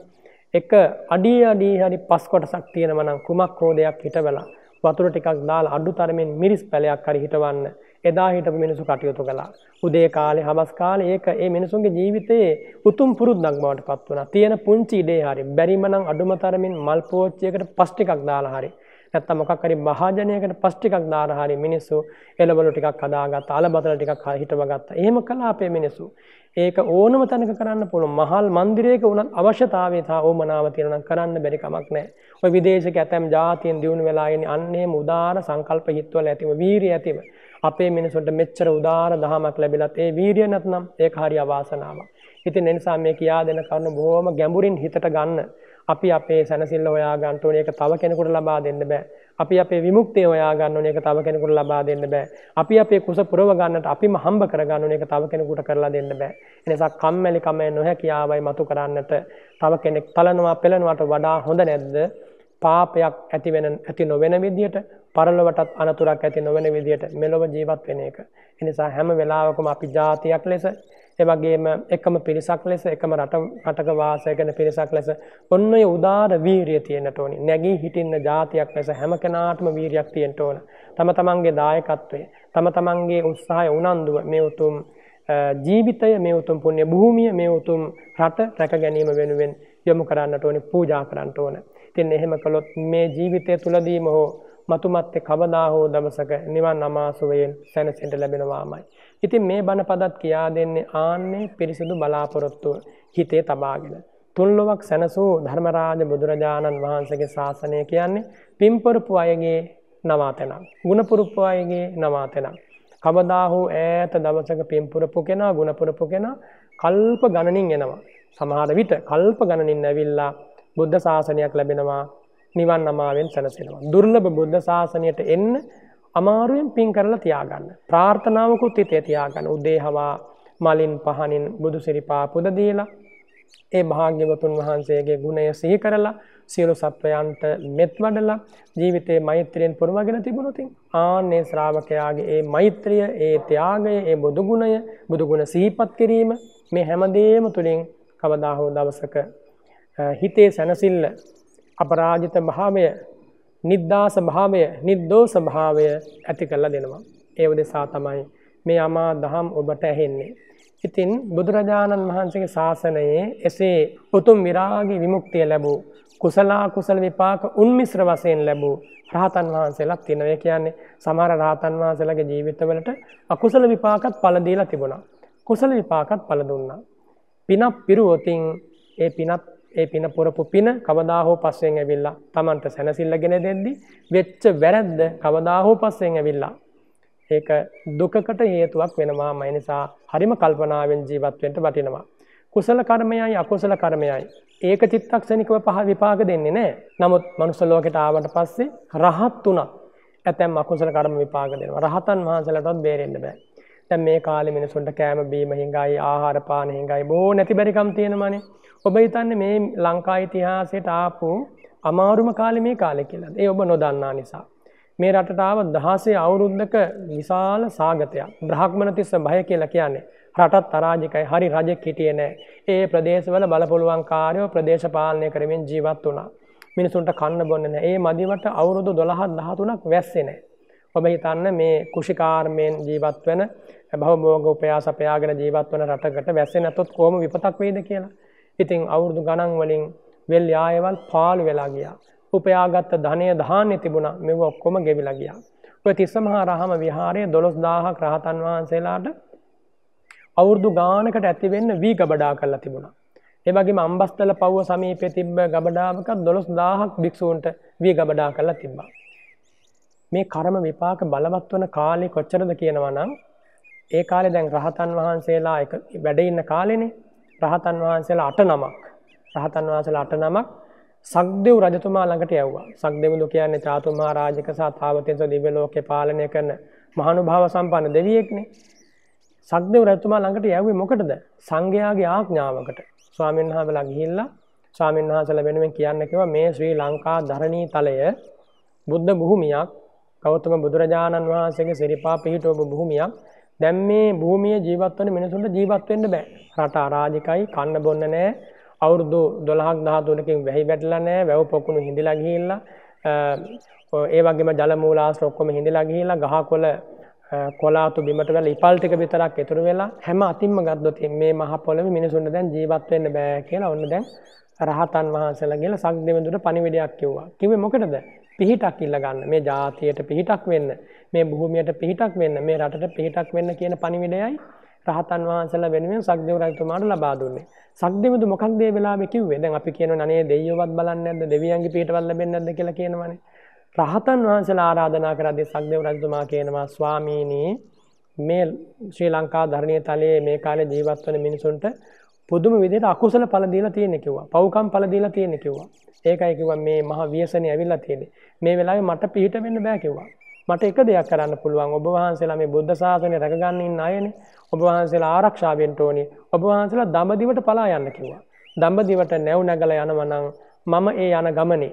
එක අඩිය අඩී හරි පස් කොටසක් තියෙනවනම් කුමක් හෝ දෙයක් හිටවලා වතුර ටිකක් දාලා අඩු තරමින් මිරිස් පැලයක් හරි හිටවන්න එදා හිටපු මිනිසු කටයුතු කළා. උදේ කාලේ හවස් කාලේ ඒක ඒ මිනිසුන්ගේ ජීවිතයේ උතුම් පුරුද්දක් බවට පත් වුණා. තියෙන පුංචි ඉඩේ හරි බැරිම නම් අඩුම තරමින් මල් පෝච්චියකට පස් ටිකක් දාලා හරි නැත්තම් මොකක් හරි මහජනයකට පස් ටිකක් දාලා හරි මිනිස්සු එළවලු ටිකක් හදාගත්තා, අලබතල ටිකක් හිටවගත්තා. එහෙම කළා අපේ මිනිස්සු. ඒක ඕනම තැනක කරන්න පුළුවන්. මහල් મંદિરයක උනත් අවශ්‍යතාවය තා ඕමනාව තියෙනවා කරන්න බැරි කමක් නැහැ. ඔය විදේශක ඇතම් ජාතියෙන් දිනු වෙලා යන්නේ අන්නේම උදාාර සංකල්ප හිත්වල ඇතිව වීරිය ඇතිව අපේ මිනිසුන්ට මෙච්චර උදාාර දහමක් ලැබිලත් ඒ වීරිය නැත්නම් ඒක හරි අවාසනාවක්. ඉතින් ඒ නිසා මේ කියා දෙන කරුණ බොහොම ගැඹුරින් හිතට ගන්න. අපි අපේ සැනසිල්ල ඔයා ගන්න ඕනේ ඒක තව කෙනෙකුට ලබා දෙන්න බෑ. අපි අපේ විමුක්තිය ඔයා ගන්න ඕනේ ඒක තව කෙනෙකුට ලබා දෙන්න බෑ. අපි අපේ කුස පුරව ගන්නට අපිම හම්බ කර ගන්න ඕනේ ඒක තව කෙනෙකුට කරලා දෙන්න බෑ. එනිසා කම්මැලිකම නොහැකියාවයි මතු කරන්නට තව කෙනෙක් තලනවා පෙළනවාට වඩා හොඳ නැද්ද? පාපයක් ඇති වෙන ඇති නොවන විදියට පරලොවටත් අනතුරක් ඇති නොවන විදියට මෙලොව ජීවත් වෙන එක. එනිසා හැම වෙලාවකම අපි ජාතියක් ලෙස එවගේම එකම පිරිසක් ලෙස එකම රට රටක වාසය කරන පිරිසක් ලෙස ඔන්න ඔය උදාර වීරිය තියෙන්නට ඕනි. නැගී හිටින්න જાතියක් ලෙස හැම කෙනාටම වීරියක් තියෙන්න ඕන. තම තමන්ගේ දායකත්වය, තම තමන්ගේ උත්සාහය උනන්දුව මේ උතුම් ජීවිතය මේ උතුම් පුණ්‍ය භූමිය මේ උතුම් රට රැක ගැනීම වෙනුවෙන් යොමු කරන්නට ඕනි, පූජා කරන්නට ඕන. ඉතින් එහෙම කළොත් මේ ජීවිතය තුලදීම හෝ මතුමත්තේ කවදා හෝ දවසක නිවන් අමාසුවයෙන් සැනසෙන්න ලැබෙනවාමයි. ඉතින් මේ බණ පදත් කියා දෙන්නේ ආන්නේ පිරිසිදු බලාපොරොත්තුව හිතේ තබාගෙන. තුන්ලොවක් සැනසූ ධර්මරාජ බුදුරජාණන් වහන්සගේ ශාසනය කියන්නේ පින්පොරපු අයගේ නවාතැනම්. ගුණපුරුප්පු අයගේ නවාතැනම්. කවදාහු ඈත දවසක පින්පුරපු කෙනා ගුණපුරපු කෙනා කල්ප ගණනින් එනවා. සමහර විට කල්ප ගණනින් ඇවිල්ලා බුද්ධ ශාසනයක් ලැබෙනවා නිවන් අමාවෙන් සැනසෙනවා. දුර්ලභ බුද්ධ ශාසනයට එන්න අමාරුවෙන් පින් කරලා තියාගන්න. ප්‍රාර්ථනාවකුත් හිතේ තියාගන්න උදේහවා මලින් පහනින් බුදුසිරිපා පුද දීලා ඒ භාග්‍යවතුන් වහන්සේගේ ගුණය සිහි කරලා සියලු සත්වයන්ට මෙත් වඩලා ජීවිතේ මෛත්‍රියෙන් පුරවගෙන තිබුණොතින් ආන්නේ ශ්‍රාවකයාගේ ඒ මෛත්‍රිය, ඒ ත්‍යාගය, ඒ බුදු ගුණය, බුදු ගුණ සිහිපත් කිරීම මේ හැමදේම තුලින් කවදා හෝ දවසක හිතේ සැනසෙල්ල අපරාජිත භාවය නිද්දා ස්භාවය නිද්දෝ ස්භාවය ඇති කරලා දෙනවා. ඒ උදෙසා තමයි මේ අමා දහම් ඔබට ඇහෙන්නේ. ඉතින් බුදුරජාණන් වහන්සේගේ ශාසනයේ එසේ උතුම් විරාගී විමුක්තිය ලැබූ කුසලා කුසල විපාක උන්මිශ්‍ර වශයෙන් ලැබූ රහතන් වහන්සේලා තියෙනවා. කියන්නේ සමහර රහතන් වහන්සේලාගේ ජීවිතවලට අකුසල විපාකත් පළ දීලා තිබුණා. කුසල විපාකත් පළ දුන්නා. පිනක් පිරුවොතින් ඒ පිනත් ඒ පින පුරපු පින කවදාහෝ පස්සෙන් ඇවිල්ලා තමන්ට සැනසිල්ල ගෙන දෙද්දි වෙච්ච වැරැද්ද කවදාහෝ පස්සෙන් ඇවිල්ලා ඒක දුකකට හේතුවක් වෙනවා මයිනිසා හරිම කල්පනාවෙන් ජීවත්වෙන්ට වටිනවා. කුසල කර්මයයි අකුසල කර්මයයි. ඒක චිත්තක්ෂණිකව පහ විපාග දෙන්නේ නෑ නමුත් මනුසලෝකට ආවට පස්සේ රහත් වුණා ඇතැම් අකුසල කරම විපාග දෙෙනවා රහතන් වහන්සලටත් බේරෙන්න්න බෑ දැන් මේ කාලේ මිනිසුන්ට කෑම බීම හිඟයි ආහාර පාන හිඟයි බෝ නැති බැරිකම් තියෙනමනේ. ඔබ හිතන්නේ මේ ලංකා ඉතිහාසයට ආපු අමාරුම කාලේ මේ කාලේ කියලා. ඒ ඔබ නොදන්නා නිසා. මේ රටට ආව 16 අවුරුද්දක විශාල සාගතයක්. බ්‍රහ්මනතිස්ස භය කියලා කියන්නේ රටත් අරාජිකයි. හරි රජෙක් හිටියේ නැහැ. ඒ ප්‍රදේශවල බලපොළුවන්කාරයෝ ප්‍රදේශ පාලනය කරමින් ජීවත් වුණා. මිනිසුන්ට කන්න බොන්නේ නැහැ. ඒ මදිවට අවුරුදු 12 13ක් වැස්සේ නැහැ. ඔබ හිතන්න මේ කුෂිකාර්මයෙන් ජීවත් වෙන භවමෝග උපයා සපයාගෙන ජීවත් වන රටකට වැස්සේ නැතොත් කොහොම විපතක් වෙයිද කියලා. ඉතින් අවුරුදු ගණන් වලින් වෙල් යායවල් පාළු වෙලා ගියා. උපයාගත් ධනය ධාන්‍ය තිබුණා. මෙව ඔක්කොම ගෙවිලා ගියා. ඔය තිස්සමහා රහම විහාරයේ 12000ක් රහතන් වහන්සේලාට අවුරුදු ගානකට ඇති වෙන්න වී ගබඩා කරලා තිබුණා. ඒ වගේම අම්බස්තල පවුව සමීපයේ තිබ්බ ගබඩාවක 12000ක් භික්ෂූන්ට වී ගබඩා කරලා තිබ්බා. මේ කර්ම විපාක බලවත් වන කාලේ කොච්චරද කියනවා නම් ඒ කාලේ දැන් රහතන් වහන්සේලා එක වැඩ ඉන්න කාලෙනේ රහතන් වහන්සේලා අට නමක් රහතන් වහන්සේලා අට නමක් සක්දෙව් රජතුමා ළඟට යවුවා සක්දෙව්ලු කියන්නේ චාතු මහ රාජික සහ තාවතින්ස දිව්‍ය ලෝකේ පාලනය කරන මහානුභාව සම්පන්න දෙවියෙක්නේ සක්දෙව් රජතුමා ළඟට යවුවේ මොකටද සංඝයාගේ ආඥාවකට ස්වාමීන් වහන්සේලා ගිහිල්ලා ස්වාමීන් වහන්සේලා වෙනුවෙන් කියන්න කිව්වා මේ ශ්‍රී ලංකා ධරණී තලය බුද්ධ භූමියක් ගෞතම බුදුරජාණන් වහන්සේගේ සිරිපා පිහිටවපු භූමියක්. දැන් මේ භූමියේ ජීවත් වෙන මිනිසුන්ට ජීවත් වෙන්න බෑ. රට අරාජිකයි, කන්න බොන්න නෑ. අවුරුදු 12ක් 13කින් වැහි වැටලා නෑ. වැව් පොකුණු හිඳලා ගිහිල්ලා ඒ වගේම ජල මූලාශ්‍ර ඔක්කොම හිඳලා ගිහිල්ලා ගහකොළ කොලාතු බිමට වැල ඉපල් ටික විතරක් ඉතුරු වෙලා හැම අතින්ම ගත්තොත් මේ මහ පොළොවේ මිනිසුන්ට දැන් ජීවත් වෙන්න බෑ කියලා ඔන්න දැන් රහතන් වහන්සේලා කියලා සක්දෙවිඳුට පණිවිඩයක් කිව්වා. කිව්වේ මොකටද? පිහිටක් ඉල්ල ගන්න මේ ජාතියට පිහිටක් වෙන්න මේ භූමියට පිහිටක් වෙන්න මේ රටට පිහිටක් වෙන්න කියන පණිවිඩයයි රහතන් වහන්සේලා වෙනුවෙන් සක්දේව රජතුමාට ලබා දුන්නේ. සක්දේවතු මොකක්ද මේ වෙලාවේ කිව්වේ? දැන් අපි කියනවා අනේ දෙවියෝවත් බලන්නේ නැද්ද? දෙවියන්ගේ පිහිටවල් ලැබෙන්නේ නැද්ද කියලා කියනවනේ. රහතන් වහන්සේලා ආරාධනා කරද්දී සක්දේව රජතුමා කියනවා ස්වාමීනි මේ ශ්‍රී ලංකා ධර්ණීය තලයේ මේ කාලේ ජීවත් වන මිනිසුන්ට පුදුම විදිහට අකුසල ඵල දීලා තියෙන කිව්වා. පව්කම් ඵල දීලා තියෙන කිව්වා. ඒකයි කිව්වා මේ මහ ව්‍යසනේ ඇවිල්ලා තියෙන්නේ. මේ වෙලාවේ මට පිහිට වෙන්න බෑ කිව්වා. මට එක දෙයක් කරන්න පුළුවන් ඔබ වහන්සේලා මේ බුද්ධ ශාසනය රැකගන්න ඉන්න අයනේ. ඔබ වහන්සේලා ආරක්ෂා වෙන්න ඕනේ. ඔබ වහන්සේලා දඹදිවට පලා යන්න කිව්වා. දඹදිවට නැව් නැගලා යනවා නම් මම ඒ යන ගමනේ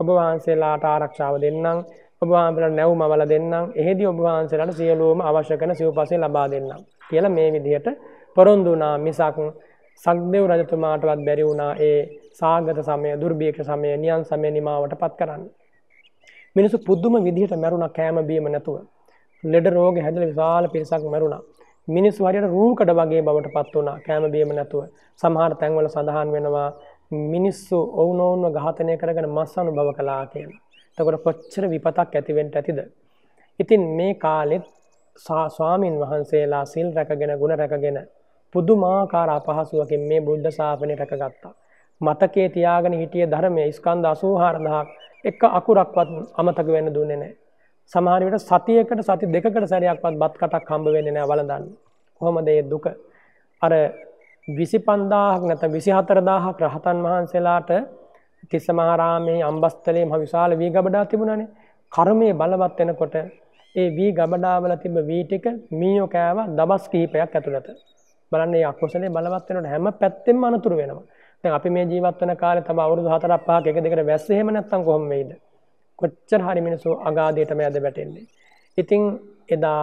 ඔබ වහන්සේලාට ආරක්ෂාව දෙන්නම්. ඔබ වහන්සේලාට නැව් මවලා දෙන්නම්. එහෙදි ඔබ වහන්සේලාට සියලුම අවශ්‍ය කරන සිව්පසෙන් ලබා දෙන්නම්. කියලා මේ විදිහට පොරොන්දු වුණා මිසක් සක්දෙව් රජතුමාටවත් බැරි වුණා ඒ සාගත සමය දුර්භීක්ෂ සමය නියන් සමය නිමාවට පත් කරන්න. මිනිසු පුද්දුම විදිහට මැරුණ කෑම බීම නැතුව. ලෙඩ රෝග හැදල විශාල පිරිසක් මැරුණා. මිනිස් වරියට රූකඩ වගේ බවට පත් වුණා කෑම බීම නැතුව. සමහර තැන්වල සඳහන් වෙනවා මිනිස්සු ඔවුනෝන්ව ඝාතනය කරගෙන මස් අනුභව කළා කියලා. එතකොට කොච්චර විපතක් ඇතිවෙන්න ඇතිද? ඉතින් මේ කාලෙත් ස්වාමින් වහන්සේලා සිල් රැකගෙන ගුණ රැකගෙන පුදුමාකාර අපහසුවකින් මේ බුද්ධ ශාසනය රැකගත්තා. මතකයේ තියාගෙන හිටිය ධර්මයේ ස්කන්ධ 84000ක් එක අකුරක්වත් අමතක වෙන්න දුන්නේ නැහැ. සමහර විට සතියකට සති දෙකකට සැරයක්වත් බත් කටක් හම්බ වෙන්නේ නැහැ වළඳන්න. කොහොමද මේ දුක? අර 25000ක් නැත්නම් 24000ක් රහතන් වහන්සේලාට තිස්සමහාරාමේ අම්බස්තලේ මහ විශාල වී ගබඩා තිබුණානේ. කර්මයේ බලවත් වෙනකොට ඒ වී ගබඩාවල තිබ්බ වී ටික මීයෝ කෑවා දවස් කිහිපයක් ඇතුළත. බලන්න මේ අකුසලයේ බලවත් වෙනකොට හැම පැත්තෙම අනතුරු වෙනවා. දැන් අපි මේ ජීවත් වෙන කාලේ තම අවුරුදු 4ක් 5ක් එක දෙකට වැස්ස එහෙම නැත්තම් කොහොම වෙයිද? කොච්චර හරි මිනිස්සු අගාධයටම ඇද වැටෙන්නේ. ඉතින් එදා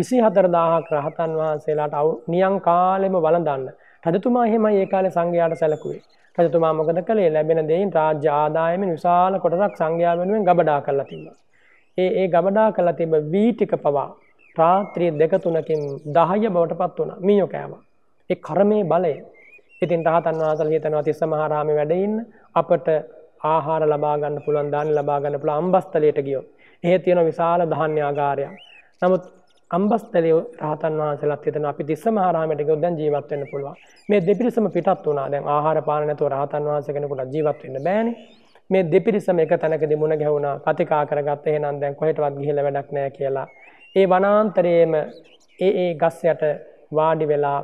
24000ක් රහතන් වහන්සේලාට නියං කාලෙම වළඳන්න. රජතුමා එහෙමයි ඒ කාලේ සංඝයාට සැලකුවේ. රජතුමා මොකද කළේ? ලැබෙන දෙයින් රාජ්‍ය ආදායමෙන් විශාල කොටසක් සංඝයා වෙනුවෙන් ගබඩා කරලා තිබුණා. ඒ ඒ ගබඩා කරලා තිබ්බ වී ටික පවා රාත්‍රිය දෙක තුනකින් දහය බවට පත් වන මියෝ කෑවා. එ කරමේ බලය ඉතින් රහතන් වහන්සල හිතනවා තිස්ස මහාරාමි වැඩඉන්න අපට ආහාර ලබාගන්න පුළුවන් දාන ලබාගන්න පුළ අම්බස්තලයට ගියෝ. ඒ තියෙන විශාල ධාන්‍යාගාරයක්. නමුත් අම්බස්තලය රහතන් වහන්සලත් හිතන අපි තිස්ස මහාරාමයට ගොත් දැන් ජීවත් වෙන්න පුළුවන්. මේ දෙපිරිසම පිටත් වුණා. දැන් ආහාර පාන නැතුව රහතන් වහන්සේ කෙනෙකුට ජීවත් වෙන්න බෑනේ. මේ දෙපිරිසම එක තැනකදී මුණ ගැහුණා. කතිකා කරගත්ත එහෙනම් දැන් කොහෙටවත් ගිහිල්ලා වැඩක් නැහැ කියලා. ඒ වනාන්තරයේම ඒ ඒ ගස් යට වාඩි වෙලා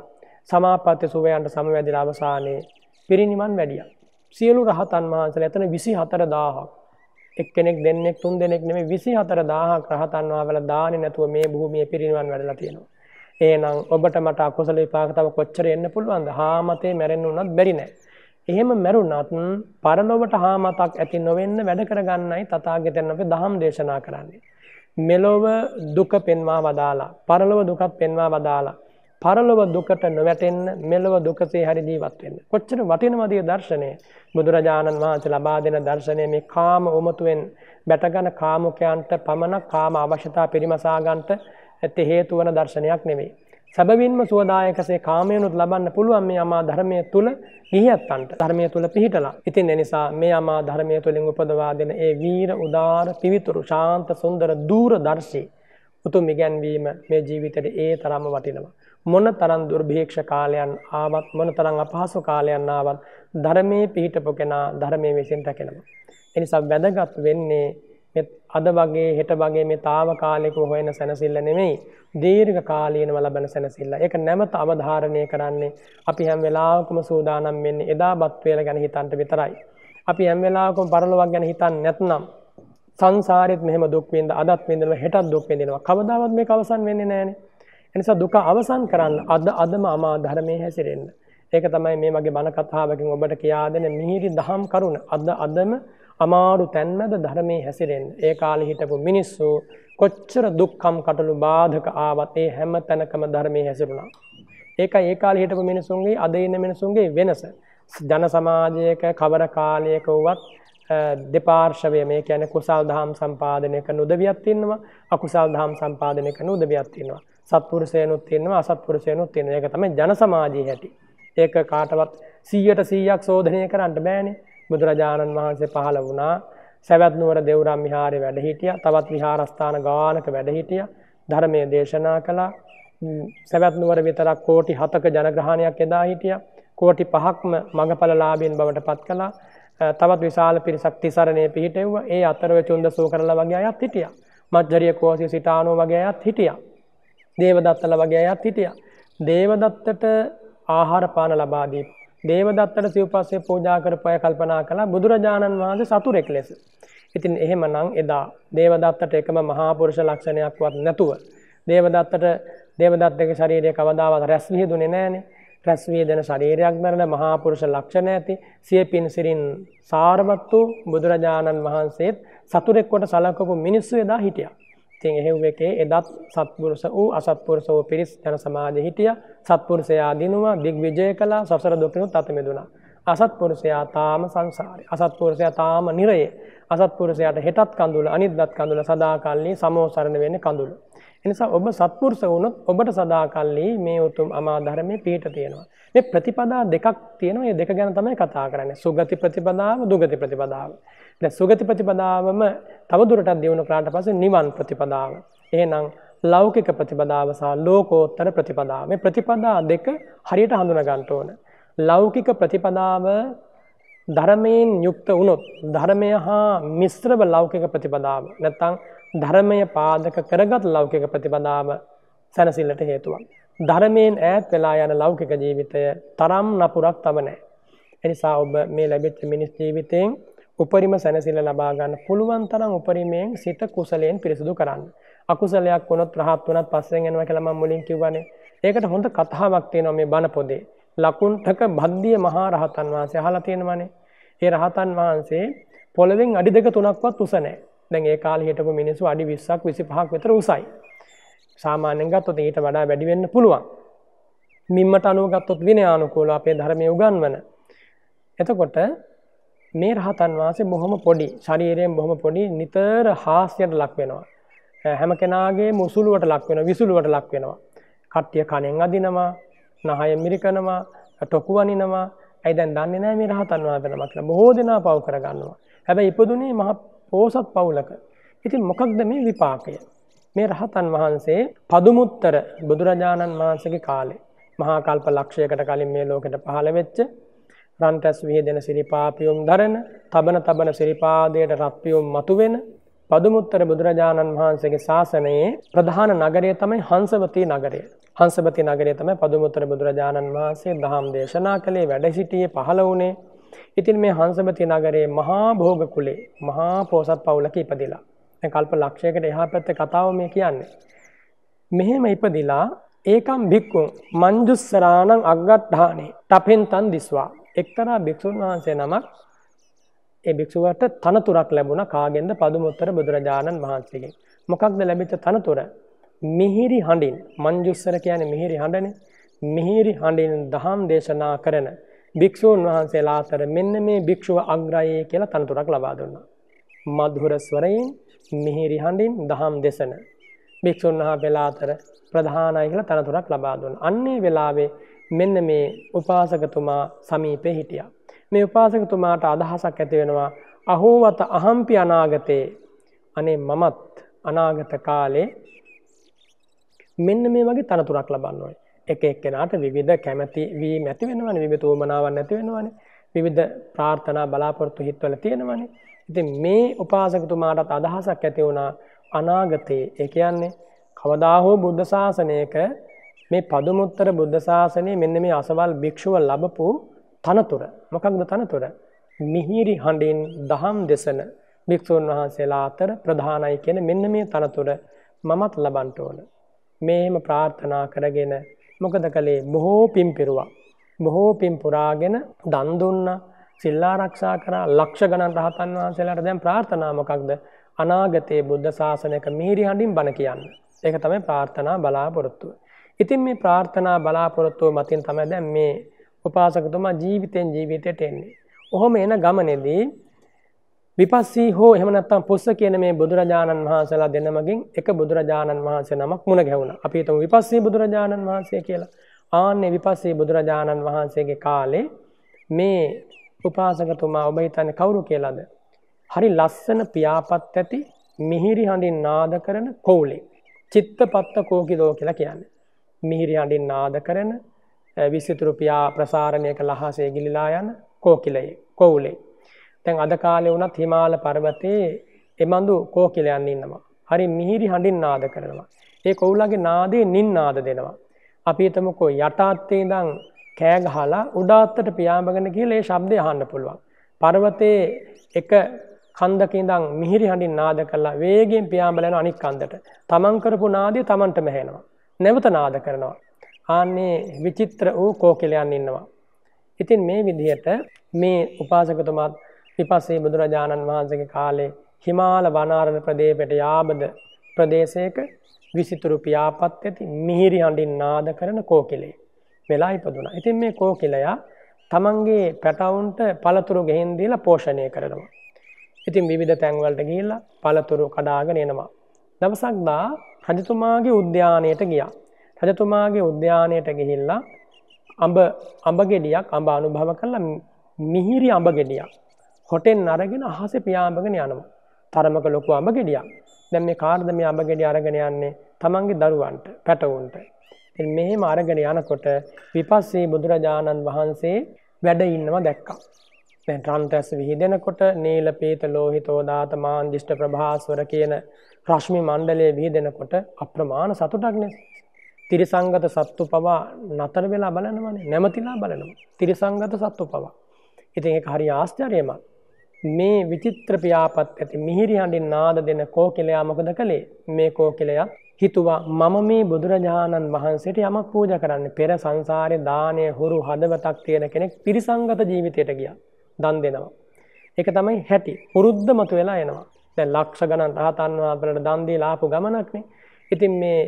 සමාපත්‍ය සුවයන්ට සමවැදිලා අවසානයේ පිරිනිවන් වැඩිය. සියලු රහතන් වහන්සේලා එතන 24000ක් එක්කෙනෙක් දෙන්නෙක් තුන් දෙනෙක් නෙමෙයි 24000ක් රහතන් වහන්සේලා දාන්නේ නැතුව මේ භූමියේ පිරිනිවන් වැඩලා තියෙනවා. එහෙනම් ඔබට මට අකුසල විපාක තව කොච්චර එන්න පුළුවන්ද? හාමතේ මැරෙන්න උනත් බැරි නෑ. එහෙම මැරුණත් පරලොවට හාමතක් ඇති නොවෙන්න වැඩ කරගන්නයි තථාගතයන් අපේ දහම් දේශනා කරන්නේ. මෙලොව දුක පෙන්වා වදාලා පරලොව දුකත් පෙන්වා වදාලා පරලොව දුකට නොවැටෙන්න මෙලොව දුකසේ හරි ජීවත් වෙන්න. කොච්චර වටිනවදිය දර්ශනය බුදුරජාණන් වහන්සේ ලබා දෙන දර්ශනය මේ කාම උමතුවෙන් බැටගන කාමුකයන්ට පමණ කාම අවශ්‍යතා පිරිමසා ගන්නට ඇති හේතු වන දර්ශනයක් නෙවෙයි. සැබවින්ම සුවදායකසේ කාමයනුත් ලබන්න පුළුවන් මේ අමා ධර්මය තුළ ගිහියත්තන්ට ධර්මය තුළ පිහිටලා. ඉතින් එනිසා මේ අමා ධර්මය තුළින් උපදවා දෙන ඒ වීර උදාර පිවිතුරු ශාන්ත සුන්දර දූර දර්ශී. උතුම් ඉගැන්වීම මේ ජීවිතයට ඒ තරම වටිනවා. මොන තරම් දුර්භීක්ෂ කාලයන් ආවත් මොන තරම් අපහසු කාලයන් ආවත් ධර්මයේ පිහිටපු කෙනා ධර්මයේ විසින් රැකෙනවා. එනිසා වැදගත් වෙන්නේ මේ අද වගේ හෙට වගේ මේ తాවකාලිකව හොයන සැනසෙල්ල නෙමෙයි දීර්ඝ කාලීනව ලබන සැනසෙල්ල. ඒක නැමත අවධාරණය කරන්නේ අපි හැම වෙලාවකම සූදානම් වෙන්නේ එදාපත් වේල ගැන හිතන්න විතරයි. අපි හැම වෙලාවකම පරලොවක් ගැන හිතන්නේ නැත්නම් සංසාරෙත් මෙහෙම දුක් විඳ අදත් විඳිනවා හෙටත් දුක් විඳිනවා කවදාවත් මේක අවසන් වෙන්නේ නැහනේ ඒ නිසා දුක අවසන් කරන්න අද අදම අමා ධර්මයේ හැසිරෙන්න ඒක තමයි මේ මගේ බණ කතාවකින් ඔබට කියා දෙන මිහිරි දහම් කරුණ අද අදම අමාරු තැන්මැද ධර්මයේ හැසිරෙන් ඒ කාලෙ හිටපු මිනිස්සු කොච්චර දුක්කම් කටළු බාධක ආවත් ඒ හැම තැනකම ධර්මයේ හැසිරුණා. ඒක ඒ කාලෙ හිටපු මිනිසුන්ගේ අද ඉන්න මිනිසුන්ගේ වෙනස. ජන සමාජයක කවර කාලයක වුවත් දෙපාර්ශවය මේ කියන්නේ කුසල් දහම් සම්පාදනයක නුදවියක් තියෙනවා අකුසල් දහම් සම්පාදනයක නුදවියක් තියෙනවා සත්පුරුෂයනුත් තියෙනවා අසත්පුරුෂයනුත් තියෙනවා ඒක තමයි ජන සමාජයේ හැටි ඒක කාටවත් 100ට 100ක් සෝධනය කරන්න බෑනේ බුදුරජාණන් වහන්සේ පහළ වුණා සැවැත් නුවර දෙවුරම් විහාරේ වැඩ හිටියා තවත් විහාරස්ථාන ගානක වැඩ හිටියා ධර්මයේ දේශනා කළා සැවැත් නුවර විතරක් කෝටි 7ක ජනග්‍රහණයක් එදා හිටියා කෝටි 5ක්ම මඟඵලලාභීන් බවට පත් කළා තවත් විශාල පිරිසක් තිසරණේ පිහිටෙව්වා ඒ අතරව චුන්ද සූකරලා වගේ අයත් හිටියා මජ්ජරිය කෝසී සිටානෝ වගේ අයත් හිටියා දේවදත්තලා වගේ අයත් හිටියා දේවදත්තට ආහාර පාන ලබා දීපු දේවදත්තට සිව්පස්සේ පූජා කරපු අය කල්පනා කළා බුදුරජාණන් වහන්සේ සතුරෙක් ලෙස. ඉතින් එහෙමනම් එදා දේවදත්තට එකම මහා පුරුෂ ලක්ෂණයක්වත් නැතුව දේවදත්තට දේවදත්තගේ ශරීරය කවදාවත් රැස් විහිදුනේ නැහනේ. රැස් වේදෙන ශරීරයක් දරන මහා පුරුෂ ලක්ෂණ ඇති සිය පින්සිරින් සාරවත් වූ බුදුරජාණන් වහන්සේත් සතුරෙක් කොට සලකපු මිනිස්සු එදා හිටියා. ඉතින් එහෙව් එකේ එදත් සත්පුරුෂ වූ අසත්පුරුෂ වූ පිරිස් ජන සමාජෙ හිටියා. සත්පුරුෂයා දිනුවා දිග්විජය කළා සසර දුකිනුත් අත මිදුණා. අසත්පුරුෂයා තාම සංසාරේ. අසත්පුරුෂයා තාම නිරයේ. අසත්පුරුෂයාට හෙටත් කඳුල අනිද්දත් කඳුල සදාකල්ලි සමෝසරණ වෙන්නේ කඳුල. එනිසා ඔබ සත්පුරුෂ වුණොත් ඔබට සදාකල්ලි මේ උතුම් අමා ධර්මයේ පිහිට තියෙනවා. මේ ප්‍රතිපදා දෙකක් තියෙනවා. මේ දෙක ගැන තමයි කතා කරන්නේ. සුගති ප්‍රතිපදාව, දුගති ප්‍රතිපදාව. දැන් සුගති ප්‍රතිපදාවම තව දුරටත් දියුණු කරාට පස්සේ නිවන් ප්‍රතිපදාව. එහෙනම් ලෞකික ප්‍රතිපදාව සහ ලෝකෝත්තර ප්‍රතිපදාව මේ ප්‍රතිපදා දෙක හරියට හඳුනගන්ට ඕන. ලෞකික ප්‍රතිපදාව ධර්මයෙන් යුක්ත වුණොත් ධර්මය හා මිශ්‍රව ලෞකික ප්‍රතිපදාව නැත්තං ධර්මය පාදක කරගත් ලෞකික ප්‍රතිපදාව සැනසිල්ලට හේතුවක්. ධර්මයෙන් ඈත් වෙලා යන ලෞකික ජීවිතය තරම් නපුරක් තමනෑ. එනිසා ඔබ මේ ලැබිච්ච මිනිස් ජීවිතයෙන් උපරිම සැනසිල ලබාගන්න පුළුවන් තරම් උපරිමයෙන් සිත කුසලයෙන් පිරිසිදු කරන්න. අකුසලයක් වුණොත් රහත් වුණත් පස්සෙන් එනවා කියලා මම මුලින් කිව්වනේ. ඒකට හොඳ කතාවක් තියෙනවා මේ බණ පොතේ. ලකුණ්ඨක භද්දිය මහා රහතන් වහන්සේ අහලා තියෙනවනේ. ඒ රහතන් වහන්සේ පොළවෙන් අඩි දෙක තුනක්වත් උස නැහැ. දැන් ඒ කාලේ හිටපු මිනිස්සු අඩි 20ක් 25ක් විතර උසයි. සාමාන්‍යයෙන් ගත්තොත් ඊට වඩා වැඩි වෙන්න පුළුවන්. මිම්මට අනුව ගත්තොත් විනයානුකූලව අපේ ධර්මයේ උගන්වන. එතකොට මේ රහතන් වහන්සේ බොහොම පොඩි ශරීරයෙන් බොහොම පොඩි නිතර හාස්‍යයට ලක් වෙනවා. හැම කෙනාගේ මුසුළුවට ලක් වෙන විසුළුවට ලක් වෙනවා. කට්ටිය කණෙන් අදිනවා, නහය මිරිකනවා, ටොකුවනිනවා. ඇයි දැන් දන්නේ නැහැ මේ රහතන් වහන්සේලා කියලා. බොහෝ දෙනා පව කරගන්නවා. හැබැයි ඉපදුනේ මහ පෝසත් පවුලක. ඉතින් මොකක්ද මේ විපාකය? මේ රහතන් වහන්සේ පදුමුත්තර බුදුරජාණන් වහන්සේගේ කාලේ මහා කල්ප ලක්ෂයකට කලින් මේ ලෝකෙට පහළ වෙච්ච රන් රැස් විහිදෙන සිරිපාපියුම් දරන, තබන තබන සිරිපාදයට රත් පියුම් මතුවෙන පදුමුත්තර බුදුරජාණන් වහන්සේගේ ශාසනයේ ප්‍රධාන නගරය තමයි හංසවතී නගරය. හංසවතී නගරය තමයි පදුමුත්තර බුදුරජාණන් වහන්සේ දහම් දේශනා කළේ වැඩ සිටියේ පහළ වුණේ. ඉතින් මේ හංසවතී නගරයේ මහා භෝග කුලේ මහා පෝසත් පවුලක ඉපදිලා. දැන් කල්ප ලක්ෂයකට එහා පැත්තේ කතාව මේ කියන්නේ. මෙහෙම ඉපදිලා ඒකම් භික්ඛු මංජුස්සරාණං අග්ගට්ඨානේ තපෙන් තන් දිස්වා එක්තරා භික්ෂුන් වහන්සේ නමක් ඒ භික්ෂුවට තනතුරක් ලැබුණා කාගෙන්ද පදුමුත්තර බුදුරජාණන් වහන්සේගෙන්. මොකක්ද ලැබිච්ච තනතුර? මිහිරි හඬින් මංජුස්සර කියන්නේ මිහිරි හඬනේ. මිහිරි හඬින් දහම් දේශනා කරන භික්ෂූන් වහන්සේලා අතර මෙන්න මේ භික්ෂුව අග්‍රයේ කියලා තනතුරක් ලබා දුන්නා. මధుර ස්වරයෙන් මිහිරි හඬින් දහම් දේශන භික්ෂුන් වහන්සේලා අතර ප්‍රධානයි කියලා තනතුරක් ලබා දුන්නා. අන්නේ වෙලාවේ මෙන්න මේ උපාසකතුමා සමීපේ හිටියා. මේ උපාසකතුමාට අදහසක් ඇති වෙනවා අහෝවත අහම්පි අනාගතයේ අනේ මමත් අනාගත කාලේ මෙන්න මේ වගේ තනතුරක් ලබන්න ඕනේ. එක එක්කෙනාට විවිධ කැමැති වී නැති වෙනවනේ විවිධ උමනාවන් නැති වෙනවනේ විවිධ ප්‍රාර්ථනා බලාපොරොත්තු හිතවල තියෙනවනේ. ඉතින් මේ උපාසකතුමාටත් අදහසක් ඇති වුණා අනාගතයේ ඒ කියන්නේ කවදා හෝ බුද්ධ ශාසනයක මේ පදුමුත්තර බුද්ධ ශාසනය මෙන්න මේ අසවල් භික්ෂුව ලැබපු තනතුර මොකක්ද තනතුර මිහිරි හඬින් දහම් දෙසන භික්‍ෂූන් වහන්සේලා අතර ප්‍රධානයි කියෙන මෙන්න මේ තනතුර මමත් ලබන්ට ඕන මේම ප්‍රාර්ථනා කරගෙන මොකද කළේ බොහෝ පින් පිරුවා බොහෝ පින් පුරාගෙන දන්දුන්න සිල්ලාරක්ෂා කර ලක්ෂ ගණන් රහතන් වහන්සේලාට දැන් ප්‍රාර්ථනාමකක්ද අනාගතයේ බුද්ධ ශාසනයක මිහිරි හඬින් බණ කියන්න ඒක තමයි ප්‍රාර්ථනා බලාපොරොත්තුව ඉතින් මේ ප්‍රාර්ථනා බලාපොරොත්තුව මතින් තමයි දැන් මේ උපාසකතුමා ජීවිතෙන් ජීවිතයට එන්නේ. ඔහොම එන ගමනේදී විපස්සී හෝ එහෙම නැත්නම් පොස්ස කියන මේ බුදුරජාණන් වහන්සේලා දෙනමගින් එක බුදුරජාණන් වහන්සේ නමක් මුණ ගැහුණා. අපි හිතමු විපස්සී බුදුරජාණන් වහන්සේ කියලා. ආන්නේ විපස්සී බුදුරජාණන් වහන්සේගේ කාලේ මේ උපාසකතුමා ඔබ හිතන්නේ කවුරු කියලාද? හරි ලස්සන පියාපත් ඇති මිහිරි හඬින් නාද කරන කෝලේ. චිත්තපත්ත කෝකිලෝ කියලා කියන්නේ. මිහිරි හඬින් නාද කරන විස්්‍යතුරුපියා ප්‍රසාරණය කළ හසේ ගිලිලා යන කෝකිලයි කොවුලේ. තැන් අද කාලය වුණත් හිමාල පරවතයේ එමඳු කෝකිලයන් ඉන්නවා. හරි මිහිරි හඬින් නාද කරනවා. ඒ කොවුලගේ නාදේ නින් නාද දෙනවා. අපි හිතමුකෝ යටාත්තේ ඉඳන් කෑගහලා උඩාත්තට පියාඹගෙන ගිහලා ඒ ශබ්දය අහන්න පුළුවන්. පර්වතයේ එක කන්දක ඉඳන් මිහිරි හඬින් නාද කළා වේගෙන් පියාඹලා යන අනික් කන්දට. තමන් කරපු නාදය තමන්ටම ඇහෙනවා. නැවත නාද කරනවා. ආන්නේ විචිත්‍ර වූ කෝකිලයන් ඉන්නවා. ඉතින් මේ විදිහට මේ උපාසකතුමාත් විපස්සේ බුදුරජාණන් වහන්සේගේ කාලේ හිමාල වනාරණ ප්‍රදේපයට යාබද ප්‍රදේශයක විසිතුරු පියාපත් ඇති මිහිරි හඬින් නාද කරන කෝකිලේ වෙලා ඉපදුනා. ඉතින් මේ කෝකිලයා තමන්ගේ පැටවුන්ට පළතුරු ගෙහින් දීලා පෝෂණය කරනවා. ඉතින් විවිධ තැන්වලට ගිහිල්ලා පළතුරු කඩාගෙන එනවා. දවසක් දා රජතුමාගේ උද්‍යානයට ගියා. රජතුමාගේ උද්‍යානයට ගිහිල්ලා අඹ අඹගෙඩියක් අඹ අනුභව කරලා මිහිරි අඹ ගෙඩියක් හොටෙන් අරගෙන අහස පියාඹගෙන යනම තරමක ලොකු අඹ ගෙඩියක් දැම් මේ කාර්ද මේ අඹ ගෙඩි අරගෙන යන්නේ තමන්ගේ දරුවන්ට පැටවුන්ට මෙහෙම අරගෙන යනකොට විපස්සේ බුදුරජාණන් වහන්සේ වැඩ ඉන්නවා දැක්කා රන්ටැස් විහිදෙනකොට නීල පේත ලෝහිතෝදාත මාන්දිිෂ්ට ප්‍රභාස්වර කියන ප්‍රශ්මි මණ්ඩලය විහිදෙනකොට අප්‍රමාණ සතුටක්නෙ තිරිසංගත සත්තු පවා නතර වෙලා බලනවනේ නැමතිලා බලනවා. තිරිසංගත සත්තු පවා. ඉතින් එක හරි ආශ්චරයමක්. මේ විචිත්‍ර පියාපත් ඇති මිහිරි හඬින් නාද දෙන කෝකිලයා මොකද කළේ මේ කෝකිලයා හිතුවා මම මේ බුදුරජාණන් වහන්සේට යමක් පූජ කරන්න පෙර සංසාරය දානය හුරු හදවතක් තියෙන කෙනෙක් පිරිසංගත ජීවිතයට ගිය දන් දෙනවා. එක තමයි හැටි පුරුද්ධ මතු වෙලා එනවා දැ ලක්ෂ ගණන් රහතන්වා පලට දන්දී ලාපු ගමනක්නේ ඉතින් මේ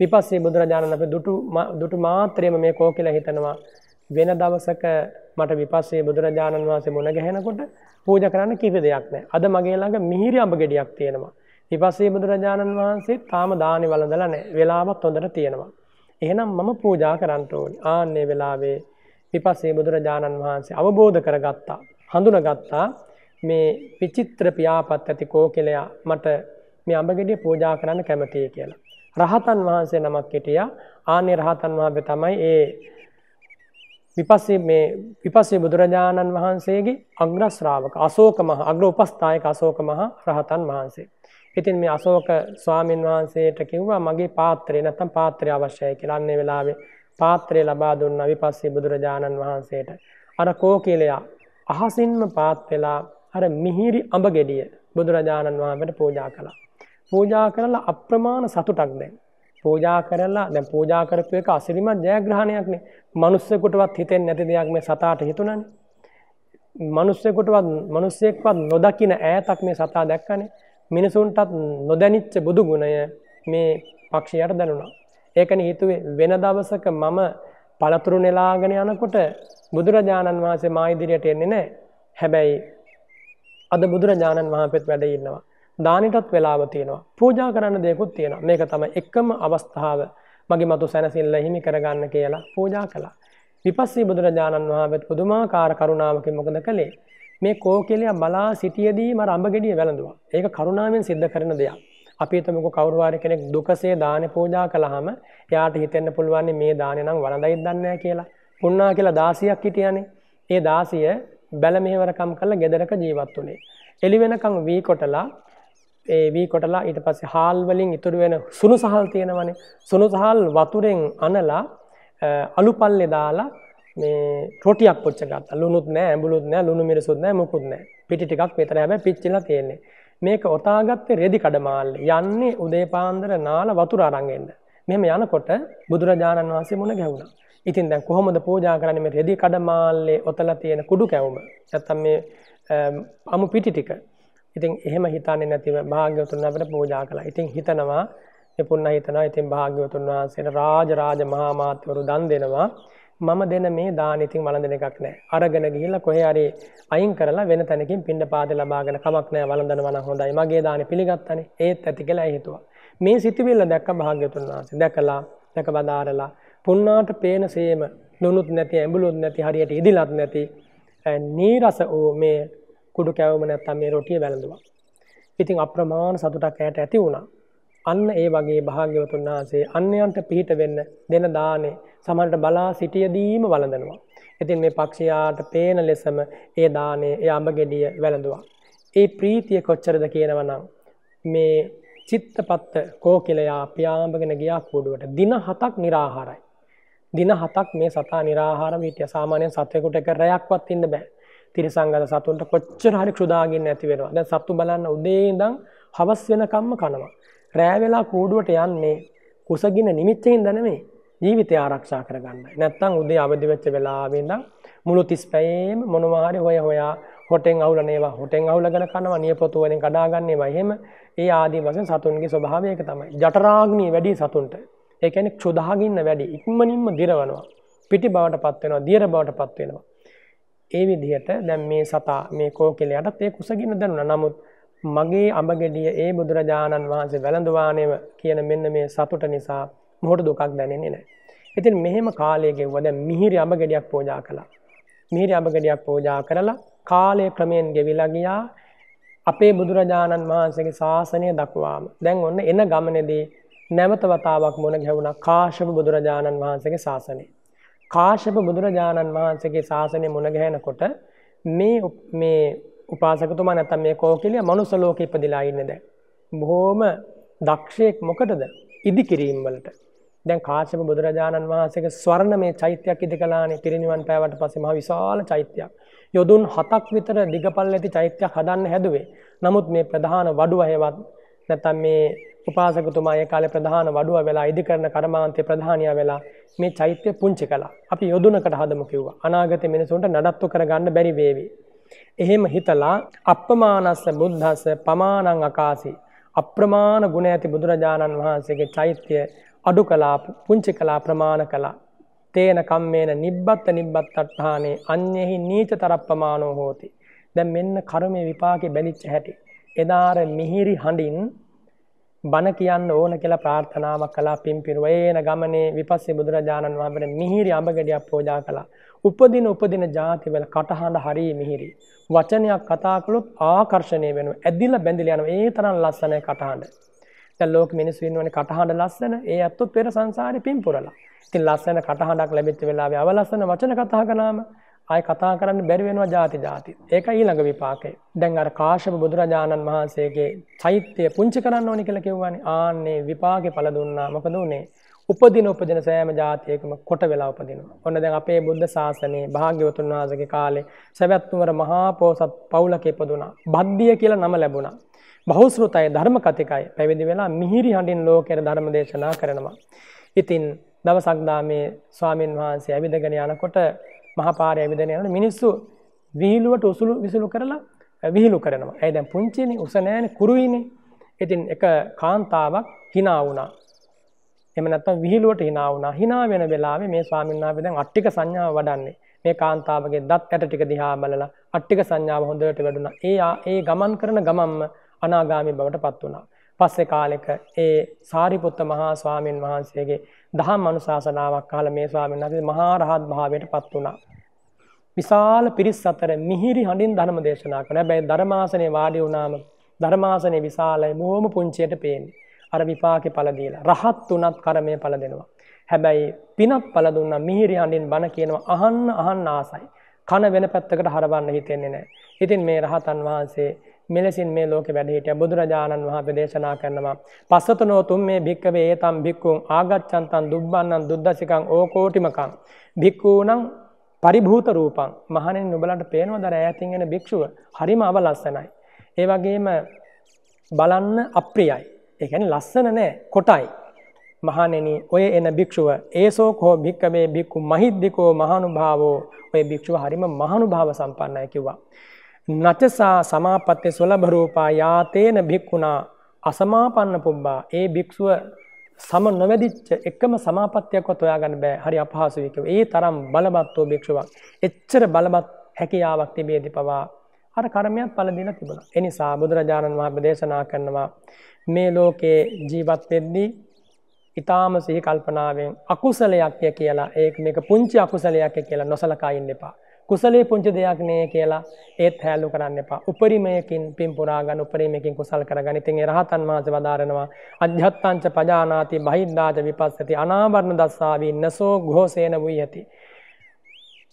විපස්සේ බුදුරජාණන් අප දුටු මාත්‍රයම මේ කෝ කියලා හිතනවා. වෙන දවසක මට විපස්සේ බුදුරජාණන් වහන්සේ මුණ ගැහෙනකොට පූජ කරන්න කිසි දෙයක් නැහැ. අද මගේ ළඟ මිහිරි අඹ ගෙඩියක් තියෙනවා. විපස්සේ බුදුරජාණන් වහන්සේ තාම දානි වළඳලා නැහැ. වෙලාවත් හොඳට තියෙනවා. එහෙනම් මම පූජා කරන්න ඕනි. ආන්නේ වෙලාවේ විපස්සේ බුදුරජාණන් වහන්සේ අවබෝධ කරගත්තා. හඳුනගත්තා මේ විචිත්‍ර පියාපත් ඇති කෝකිලයා මට මේ අඹගෙඩිය පූජා කරන්න කැමතියි කියලා. රහතන් වහන්සේ නමක් හිටියා. ආනේ රහතන් වහන්සේ තමයි ඒ විපස්සේ මේ විපස්සේ බුදුරජාණන් වහන්සේගේ අග්‍ර ශ්‍රාවක අශෝක මහ අග්‍ර උපස්ථායක අශෝක මහ රහතන් වහන්සේ. ඉතින් මේ අශෝක ස්වාමින් වහන්සේට කිව්වා මගේ පාත්‍රය නැත්තම් පාත්‍රය අවශ්‍යයි කියලා. අන්නේ වෙලාවේ පාත්‍රය ලබා දුන්නා විපස්සේ බුදුරජාණන් වහන්සේට. අර කෝකිලයා අහසින්ම පාත් වෙලා අර මිහිරි අඹ ගෙඩිය බුදුරජාණන් වහන්සේට පූජා කළා. පූජා කරලා අප්‍රමාණ සතුටක් දැන්. පූජා කරලා දැන් පූජා කරපු එක අසිරිමත් ජයග්‍රහණයක්නේ. මනුස්සයෙකුටවත් හිතෙන්නේ නැති දෙයක් මේ සතාට හිතුණානේ. මනුස්සයෙකුටවත් මනුස්සයෙක්වත් නොදකින ඈතක් මේ සතා දැක්කනේ. මිනිසුන්ටත් නොදැනිච්ච බුදු ගුණය මේ පක්ෂයට දැනුණා. ඒකනේ හිතුවේ වෙන දවසක මම පළතුරු නෙලාගෙන යනකොට බුදුරජාණන් වහන්සේ මා ඉදිරියට එන්නේ නැහැ. හැබැයි අද බුදුරජාණන් වහන්සේත් වැඩ ඉන්නවා. දානටත් වෙලාව තියෙනවා පූජා කරන්න දෙයකුත් තියෙනවා මේක තම එක්කම අවස්ථාව මගේ මතු සැනසිල්ල හිමි කරගන්න කියලා පූජා කළා විපස්සී බුදුරජාණන් වහන්සේ පුදුමාකාර කරුණාවකින් මොකද කළේ මේ කෝකිලයා බලා සිටියේදී මර අඹගෙඩිය වැළඳුවා ඒක කරුණාවෙන් සිද්ධ කරන දෙයක් අපි හිතමුකෝ කවුරු හරි කෙනෙක් දුකසේ දානේ පූජා කළාම එයාට හිතෙන්න පුළුවන් මේ දානේ නම් වළඳයි දන්නේ කියලා පුණා කියලා දාසියක් හිටියානේ ඒ දාසිය බැල මෙහෙවරකම් කරලා ගෙදරක ජීවත් වුණේ එළි වෙනකන් වී කොටලා ඒ වී කොටලා ඊට පස්සේ හාල් වලින් ඉතුරු වෙන සුණු සහල් තියෙනවනේ. සුණු සහල් වතුරෙන් අනලා අලු පල්ලේ දාලා මේ රොටියක් පොච්ච ගත්තා. ලුණුත් නෑ, ඇඹුලුත් නෑ, ලුණු මිරිසුත් නෑ, මුකුත් නෑ. පිටි ටිකක් මෙතන හැබැයි පිච්චිලා තියෙන්නේ. මේක ඔතාගත්තේ රෙදි කඩමාල්ලේ. යන්නේ උදේ පාන්දර නාලා වතුර අරන් එන්න. මෙහෙම යනකොට බුදුරජාණන් වහන්සේ මුණ ගැහුණා. ඉතින් දැන් කොහොමද පූජා කරන්නේ මේ රෙදි කඩමාල්ලේ ඔතලා තියෙන කුඩු කැවුම? නැත්තම් මේ අමු පිටි ටික ඉතින් එහෙම හිතන්නේ නැතිව භාග්‍යවතුන් වහන්සේට පූජා කළා. ඉතින් හිතනවා මේ පුණ්‍ය හිතනවා. ඉතින් භාග්‍යවතුන් වහන්සේට රාජරාජ මහා මාත්වරු දන් දෙනවා. මම දෙන මේ දාන ඉතින් වළඳන එකක් නෑ. අරගෙන ගිහිල්ලා කොහේ හරි අයින් කරලා වෙන තැනකින් පින්න පාද ලබාගෙන කමක් නෑ වළඳනවා නම් හොඳයි. මගේ දාන පිළිගත්තනේ. ඒත් ඇති කියලා හිතුවා. මේ සිතුවිල්ල දැක්ක භාග්‍යතුන් වහන්සේ. දැකලා, දැක බදාරලා, පුණාට පේන සේම නුනුත් නැති, ඇඹුලුත් නැති, හරියට ඉදිලත් නැති, නීරස වූ මේ කුඩු කැවම නැත්තම් මේ රොටිය බැලඳවා. ඉතින් අප්‍රමාණ සතුටක් ඇයට ඇති වුණා. අන්න ඒ වගේ භාග්‍යවතුන් වහන්සේ අන්‍යයන්ට පිහිට වෙන්න දෙන දානේ සමහරට බලා සිටියදීම වළඳනවා. ඉතින් මේ පක්ෂයාට පේන ලෙසම ඒ දානේ ඒ අඹගෙඩිය වැළඳුවා. ඒ ප්‍රීතිය කොච්චරද කියනවනම් මේ චිත්තපත්ත කෝකිලයා පියාඹගෙන ගියා කූඩුවට දින 7ක් निराහාරයි. දින 7ක් මේ සතා निराහාරව හිටිය. සාමාන්‍යයෙන් සත්වෙකුට එක රැයක්වත් ඉන්න බෑ. තිරිසංගත සතුන්ට කොච්චර හරි ක්ෂුදාගින්න ඇති වෙනවා. දැන් සත්තු බලන්න උදේ ඉඳන් හවස් වෙනකම්ම කනවා. රෑ වෙලා කූඩුවට යන්නේ කුසගින්න නිමිත්තෙන්ද නෙමෙයි. ජීවිතය ආරක්ෂා කරගන්නයි. නැත්තම් උදේ අවදි වෙච්ච වෙලාවෙ ඉඳන් මුළු 35ම මොනවා හරි හොය හොයා හොටෙන් අවුලන ඒවා හොටෙන් අවුලගෙන කනවා නියපොතු වලින් කඩා ගන්න ඒවා එහෙම ඒ ආදී වශයෙන් සතුන්ගේ ස්වභාවය ඒක තමයි. ජඨරාග්නිය වැඩි සතුන්ට. ඒ කියන්නේ ක්ෂුදාගින්න වැඩි. ඉක්මනින්ම දිරවනවා. පිටි බවට පත් වෙනවා, දියර බවට පත් වෙනවා. ඒ විදිහට දැන් මේ සතා මේ කෝකෙලයටත් ඒ කුසගින්න දැනුණා. නමුත් මගේ අඹගෙඩිය ඒ බුදුරජාණන් වහන්සේ වැළඳවානේම කියන මෙන්න මේ සතුට නිසා මොහොට දුකක් දැනෙන්නේ නැහැ. ඉතින් මෙහෙම කාලය ගෙවුවා. දැන් මිහිරි අඹගෙඩියක් පූජා කළා. මිහිරි අඹගෙඩියක් පූජා කරලා කාලය ක්‍රමයෙන් ගෙවිලා ගියා. අපේ බුදුරජාණන් වහන්සේගේ ශාසනය දක්වාම. දැන් ඔන්න එන ගමනේදී නැවත වතාවක් මොන ගැහුණා කාශ්‍යප බුදුරජාණන් වහන්සේගේ ශාසනය. කාශ්‍යප බුදුරජාණන් වහන්සේගේ ශාසනය මුණගැහෙනකොට මේ මේ උපාසකතුමා නැත්තම් මේ කෝකිලිය මනුස්ස ලෝකෙ ඉපදිලා ඉන්නේ දැන්. බොහොම දක්ෂයෙක් මොකටද? ඉදිකිරීම් වලට. දැන් කාශ්‍යප බුදුරජාණන් වහන්සේගේ ස්වර්ණමය චෛත්‍යයක් ඉදි කළානේ පිරිනිවන් පෑවට පස්සේ මහ විශාල චෛත්‍යයක්. යොදුන් 7ක් විතර දිගපල්ල ඇති චෛත්‍යයක් හදන්න හැදුවේ. නමුත් මේ ප්‍රධාන වඩුව හේවත් නැත්තම් මේ උපාසකතුමා ඒ කාලේ ප්‍රධාන වඩුව වෙලා ඉදිකරන කර්මාන්තේ ප්‍රධානියා වෙලා මේ චෛත්‍ය පුංචි කළා. අපි යොදුනකට හදමු කිව්වා. අනාගතේ මිනිසුන්ට නඩත්තු කරගන්න බැරි වේවි. එහෙම හිතලා අප්‍රමාණස්ස බුද්ධස්ස පමාණං අකාසි අප්‍රමාණ ගුණ ඇති බුදුරජාණන් වහන්සේගේ චෛත්‍ය අඩු කලා පුංචි කලා ප්‍රමාණ කළා තේන කම්මේන නිබ්බත්ත නිබ්බත් අට්ඨානේ අන්‍යෙහි නීච තරප්පමානෝ හෝති දැන් මෙන්න කර්මයේ විපාකේ බැලිච්ච හැටි එදාර මිහිරි හඬින් බණ කියන්න ඕන කියලා ප්‍රාර්ථනාවක් කලා පින් පිරුවේන ගමනේ විපස්සේ බුදුරජාණන් වහන්සේ මිහිරි අඹගඩියක් පෝජා කළා. උපදින උපදින જાතිවල කටහඬ හරි මිහිරි. වචනයක් කතා කළොත් ආකර්ෂණය වෙනවා. ඇදිලා බැඳිලා යනවා. ඒ තරම් ලස්සනයි කටහඬ. දැන් ලෝක මිනිස්සු ඉන්නවනේ කටහඬ ලස්සන. ඒ අත්තු පෙර සංසාරේ පින් පුරලා. ඉතින් ලස්සන කටහඬක් ලැබිච්ච වෙලාවේ අවලස්සන වචන කතා කරනාම ආය කතා කරන්න බැරි වෙනවා ಜಾති ಜಾති. ඒක ඊළඟ විපාකේ. දැන් අර කාශ්‍යප බුදුරජාණන් වහන්සේගේ චෛත්‍ය පුංචි කරන්න ඕනි කියලා කිව්වනේ. ආන්නේ විපාකේ පළ දුන්නා. මොකද උනේ? උපදින උපදින සෑම ජාතියකම කොට වෙලා උපදිනවා. ඔන්න දැන් අපේ බුද්ධ ශාසනයේ භාග්‍යවතුන් වහන්සේගේ කාලේ සවැත්නුවර මහා පොසත් පවුලක ඉපදුනා. බද්දිය කියලා නම ලැබුණා. බහුශ්‍රතයි ධර්ම කතිකයි පැවිදි වෙලා මිහිරි හඬින් ලෝකයට ධර්ම දේශනා කරනවා. ඉතින් දවසක් දා මේ ස්වාමින් වහන්සේ ඇවිදගෙන යනකොට මහපාරය ඇවිදන යන මිනිස්සු විහිලුවට උසුළු විසුළු කරලා විහිලු කරනවා ඇයි දැන් පුංචිනි උසනෑන කුරුයිනි ඉතින් එක කාන්තාවක් හිනා වුණා එමනත්තම් විහිලුවට හිනා වුණා හිනා වෙන වෙලාවේ මේ ස්වාමීන්වහන්සේ දැන් අට්ටික සංඥාව වඩන්නේ මේ කාන්තාවගේ දත් ඇට ටික දිහා බලලා අට්ටික සංඥාව හොඳට වැඩුණා ඒ ඒ ගමන් කරන ගමම්ම අනාගාමී බවට පත් වුණා පස්සේ කාලෙක ඒ සාරිපුත්ත මහා ස්වාමීන් වහන්සේගේ දහම් අනුශාසනාවක් කාල මේ ස්වාමීන් වහන්සේ මහා රහත් භාවයට පත් වුණා. විශාල පිරිස් අතර මිහිරි හඬින් ධර්ම දේශනා කරනවා. හැබැයි ධර්මාසනේ වාඩි වුණාම ධර්මාසනේ විශාලයි බොහොම පුංචියට පේන්නේ. අර විපාකේ ඵල දීලා. රහත් උනත් කර්මය ඵල දෙනවා. හැබැයි පිනක් ඵල දුන්නා මිහිරි හඬින් බණ කියනවා අහන්න අහන්න ආසයි. කන වෙන පැත්තකට හරවන්න හිතෙන්නේ නැහැ. ඉතින් මේ රහතන් වහන්සේ මෙලෙසින් මේ ලෝක වැඩහිට බුදුරජාණන් වහන්සේ දේශනා කරනවා පස්සතනෝ තුම්මේ භික්කවේ ඒතම් භික්ඛුන් ආගච්ඡන්තං දුබ්බන්නං දුද්දසිකං ඕකෝටිමකං භික්ඛූණං පරිභූත රූපං මහණෙනි නුඹලන්ට පේනවද ඈතින් එන භික්ෂුව හරිම අවලස්සනයි ඒ වගේම බලන්න අප්‍රියයි ඒ කියන්නේ ලස්සන නෑ කොටයි මහණෙනි ඔය එන භික්ෂුව ඒසෝ කෝ භික්කවේ භික්ඛු මහිද්దికෝ මහානුභාවෝ ඔය භික්ෂුව හරිම මහානුභාව සම්පන්නයි කිව්වා නචසා සමාපත්‍ය සොලභරූපා යාතේන භික්කුණා අසමාපන්න පුබ්බා ඒ භික්ෂුව සම නොවැදිච්ච එකම සමාපත්‍යයක්වත් ඔයාගන්න බෑ හරි අපහසුවක ඒ තරම් බලබත් වූ භික්ෂුවක් එච්චර බලබත් හැකියාවක් තිබේදි පවා අර කරමයක් පලදින තිබුණ එනිසා බුදුරජාණන් වහප දේශනා කරනවා මේ ලෝකයේ ජීවත් වෙද්දී ඉතාම සිහි කල්පනාවෙන් අකුසලයක්ය කියලා ඒක මේක පුංචි අකුසලයක් කියලා නොසලකා ඉන්න එපා කුසලේ පුංචි දෙයක් මේ කියලා ඒත් හැලු කරන්න එපා. උපරිමයකින් පින් පුරා ගන්න උපරිමයකින් කුසල් කරගන්න. ඉතින් ඒ රහතන් වහන්සේ වදාරනවා අධ්‍යත්තංච පජානාති බහිද්ධාච විපස්සති අනාවරණ දස්සාවි නසෝ ഘോഷේන වූයති.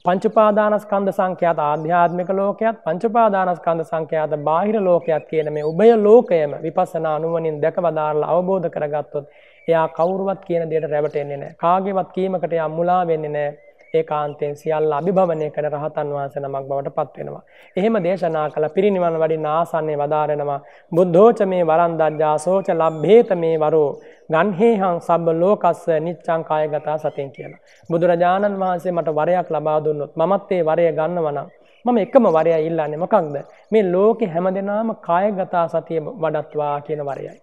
පංචපාදානස්කන්ධ සංඛ්‍යාත ආධ්‍යාත්මික ලෝකයක් පංචපාදානස්කන්ධ සංඛ්‍යාත බාහිර ලෝකයක් කියන මේ උභය ලෝකයම විපස්සනා අනුවණින් දැකවදාරලා අවබෝධ කරගත්තොත් එයා කවුරුවත් කියන දෙයට රැවටෙන්නේ නැහැ. කාගේවත් කීමකට යා මුලා වෙන්නේ නැහැ. ඒකාන්තයෙන් සියල්ල අභිභවනය කරන රහතන් වහන්සේ නමක් බවට පත් වෙනවා. එහෙම දේශනා කළ පිරිනිවන් වඩින ආසන්නයේ වදාරනවා බුද්ධෝච මේ වරන්දජ්ජාසෝච ලබ්භේත මේ වරෝ ගන්හේහං සබ්බ ලෝකස්ස නිච්ඡං කායගත සතෙන් කියලා. බුදුරජාණන් වහන්සේ මට වරයක් ලබා දුන්නොත් මමත් ඒ වරය ගන්නවා නම් මම එකම වරය ඉල්ලන්නේ මොකක්ද? මේ ලෝකේ හැමදෙනාම කායගත සතිය වඩත්වා කියන වරයයි.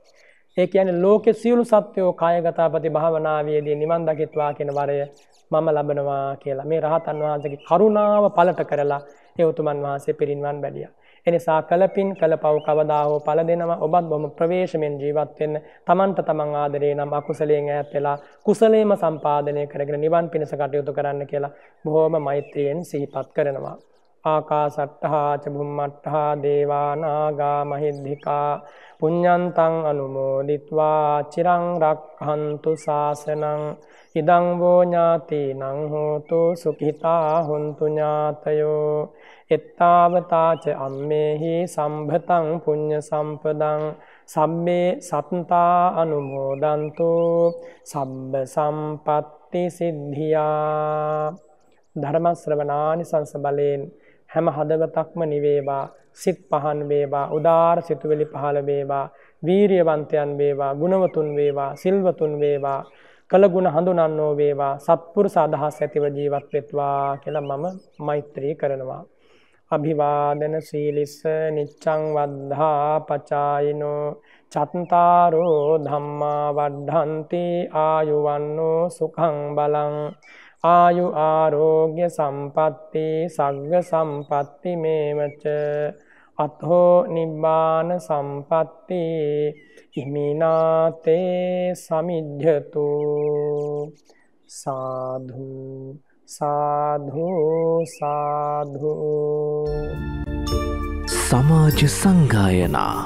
ඒ කියන්නේ ලෝකේ සියලු සත්වෝ කායගතපති භාවනාවේදී නිවන් දකිත්වා කියන වරය මම ලබනවා කියලා මේ රහතන් වහන්සගේ කරුණාව පලට කරලා එවතුමන් වහන්සේ පිරින්වන් බැඩිය. එනිසා කලපින් කළ පව් කවදාහෝ පල දෙනවා ඔබත් බොම ප්‍රවේශමෙන් ජීවත්වෙන්න තමන්ට තමන් ආදරේ නම් අකුසලයෙන් ඇත් වෙලා කුසලේම සම්පාදනය කරගෙන නිවන් පිණිස කටයුතු කරන්න කියලා බොහෝම මෛත්‍රයෙන් සිහිපත් කරනවා. ආකාසට්ටහා චබුම්මට්ටහා දේවානාගා මහිද්దికා පුඤ්ඤන්තං අනුමෝදිත්වා චිරං රක්ඛන්තු සාසනං ඉදං වෝ ඥාතිනං හෝතු සුඛිතා හොන්තු ඥාතයෝ එත්තාවතාච අම්මේහි සම්භතං පුඤ්ඤ සම්පදං සම්මේ සත්තා අනුමෝදන්තු සම්බ සම්පත්ති සිද්ධියා ධර්ම ශ්‍රවණානි සංස බලෙන් හැම හදවතක්ම නිවේවා සිත් පහන් වේවා උදාර සිතුවෙලි පහළ වේවා වීරියවන්තයන් වේවා ගුණවතුන් වේවා සිල්වතුන් වේවා කළගුණ හඳුනන්නෝ වේවා සත්පුරුස අදහස් ඇතිව ජීවත් වෙත්වා කියලා මම මෛත්‍රී කරනවා අභිවාදන සීලිස්ස නිච්චං වද්ධා පචායිනෝ චත්තාරෝ ධම්මා වඩ්ඩන්ති ආයුවන්නෝ සුඛං බලං ආයු ආරෝග්‍ය සම්පත්ති සග්ග සම්පත්ති මේවච අත්හෝ නිබ්බාන සම්පත්ති ඉමිනාතේ සමිජ්ජතු සාධු සාධු සාධු සමාජ සංගායනා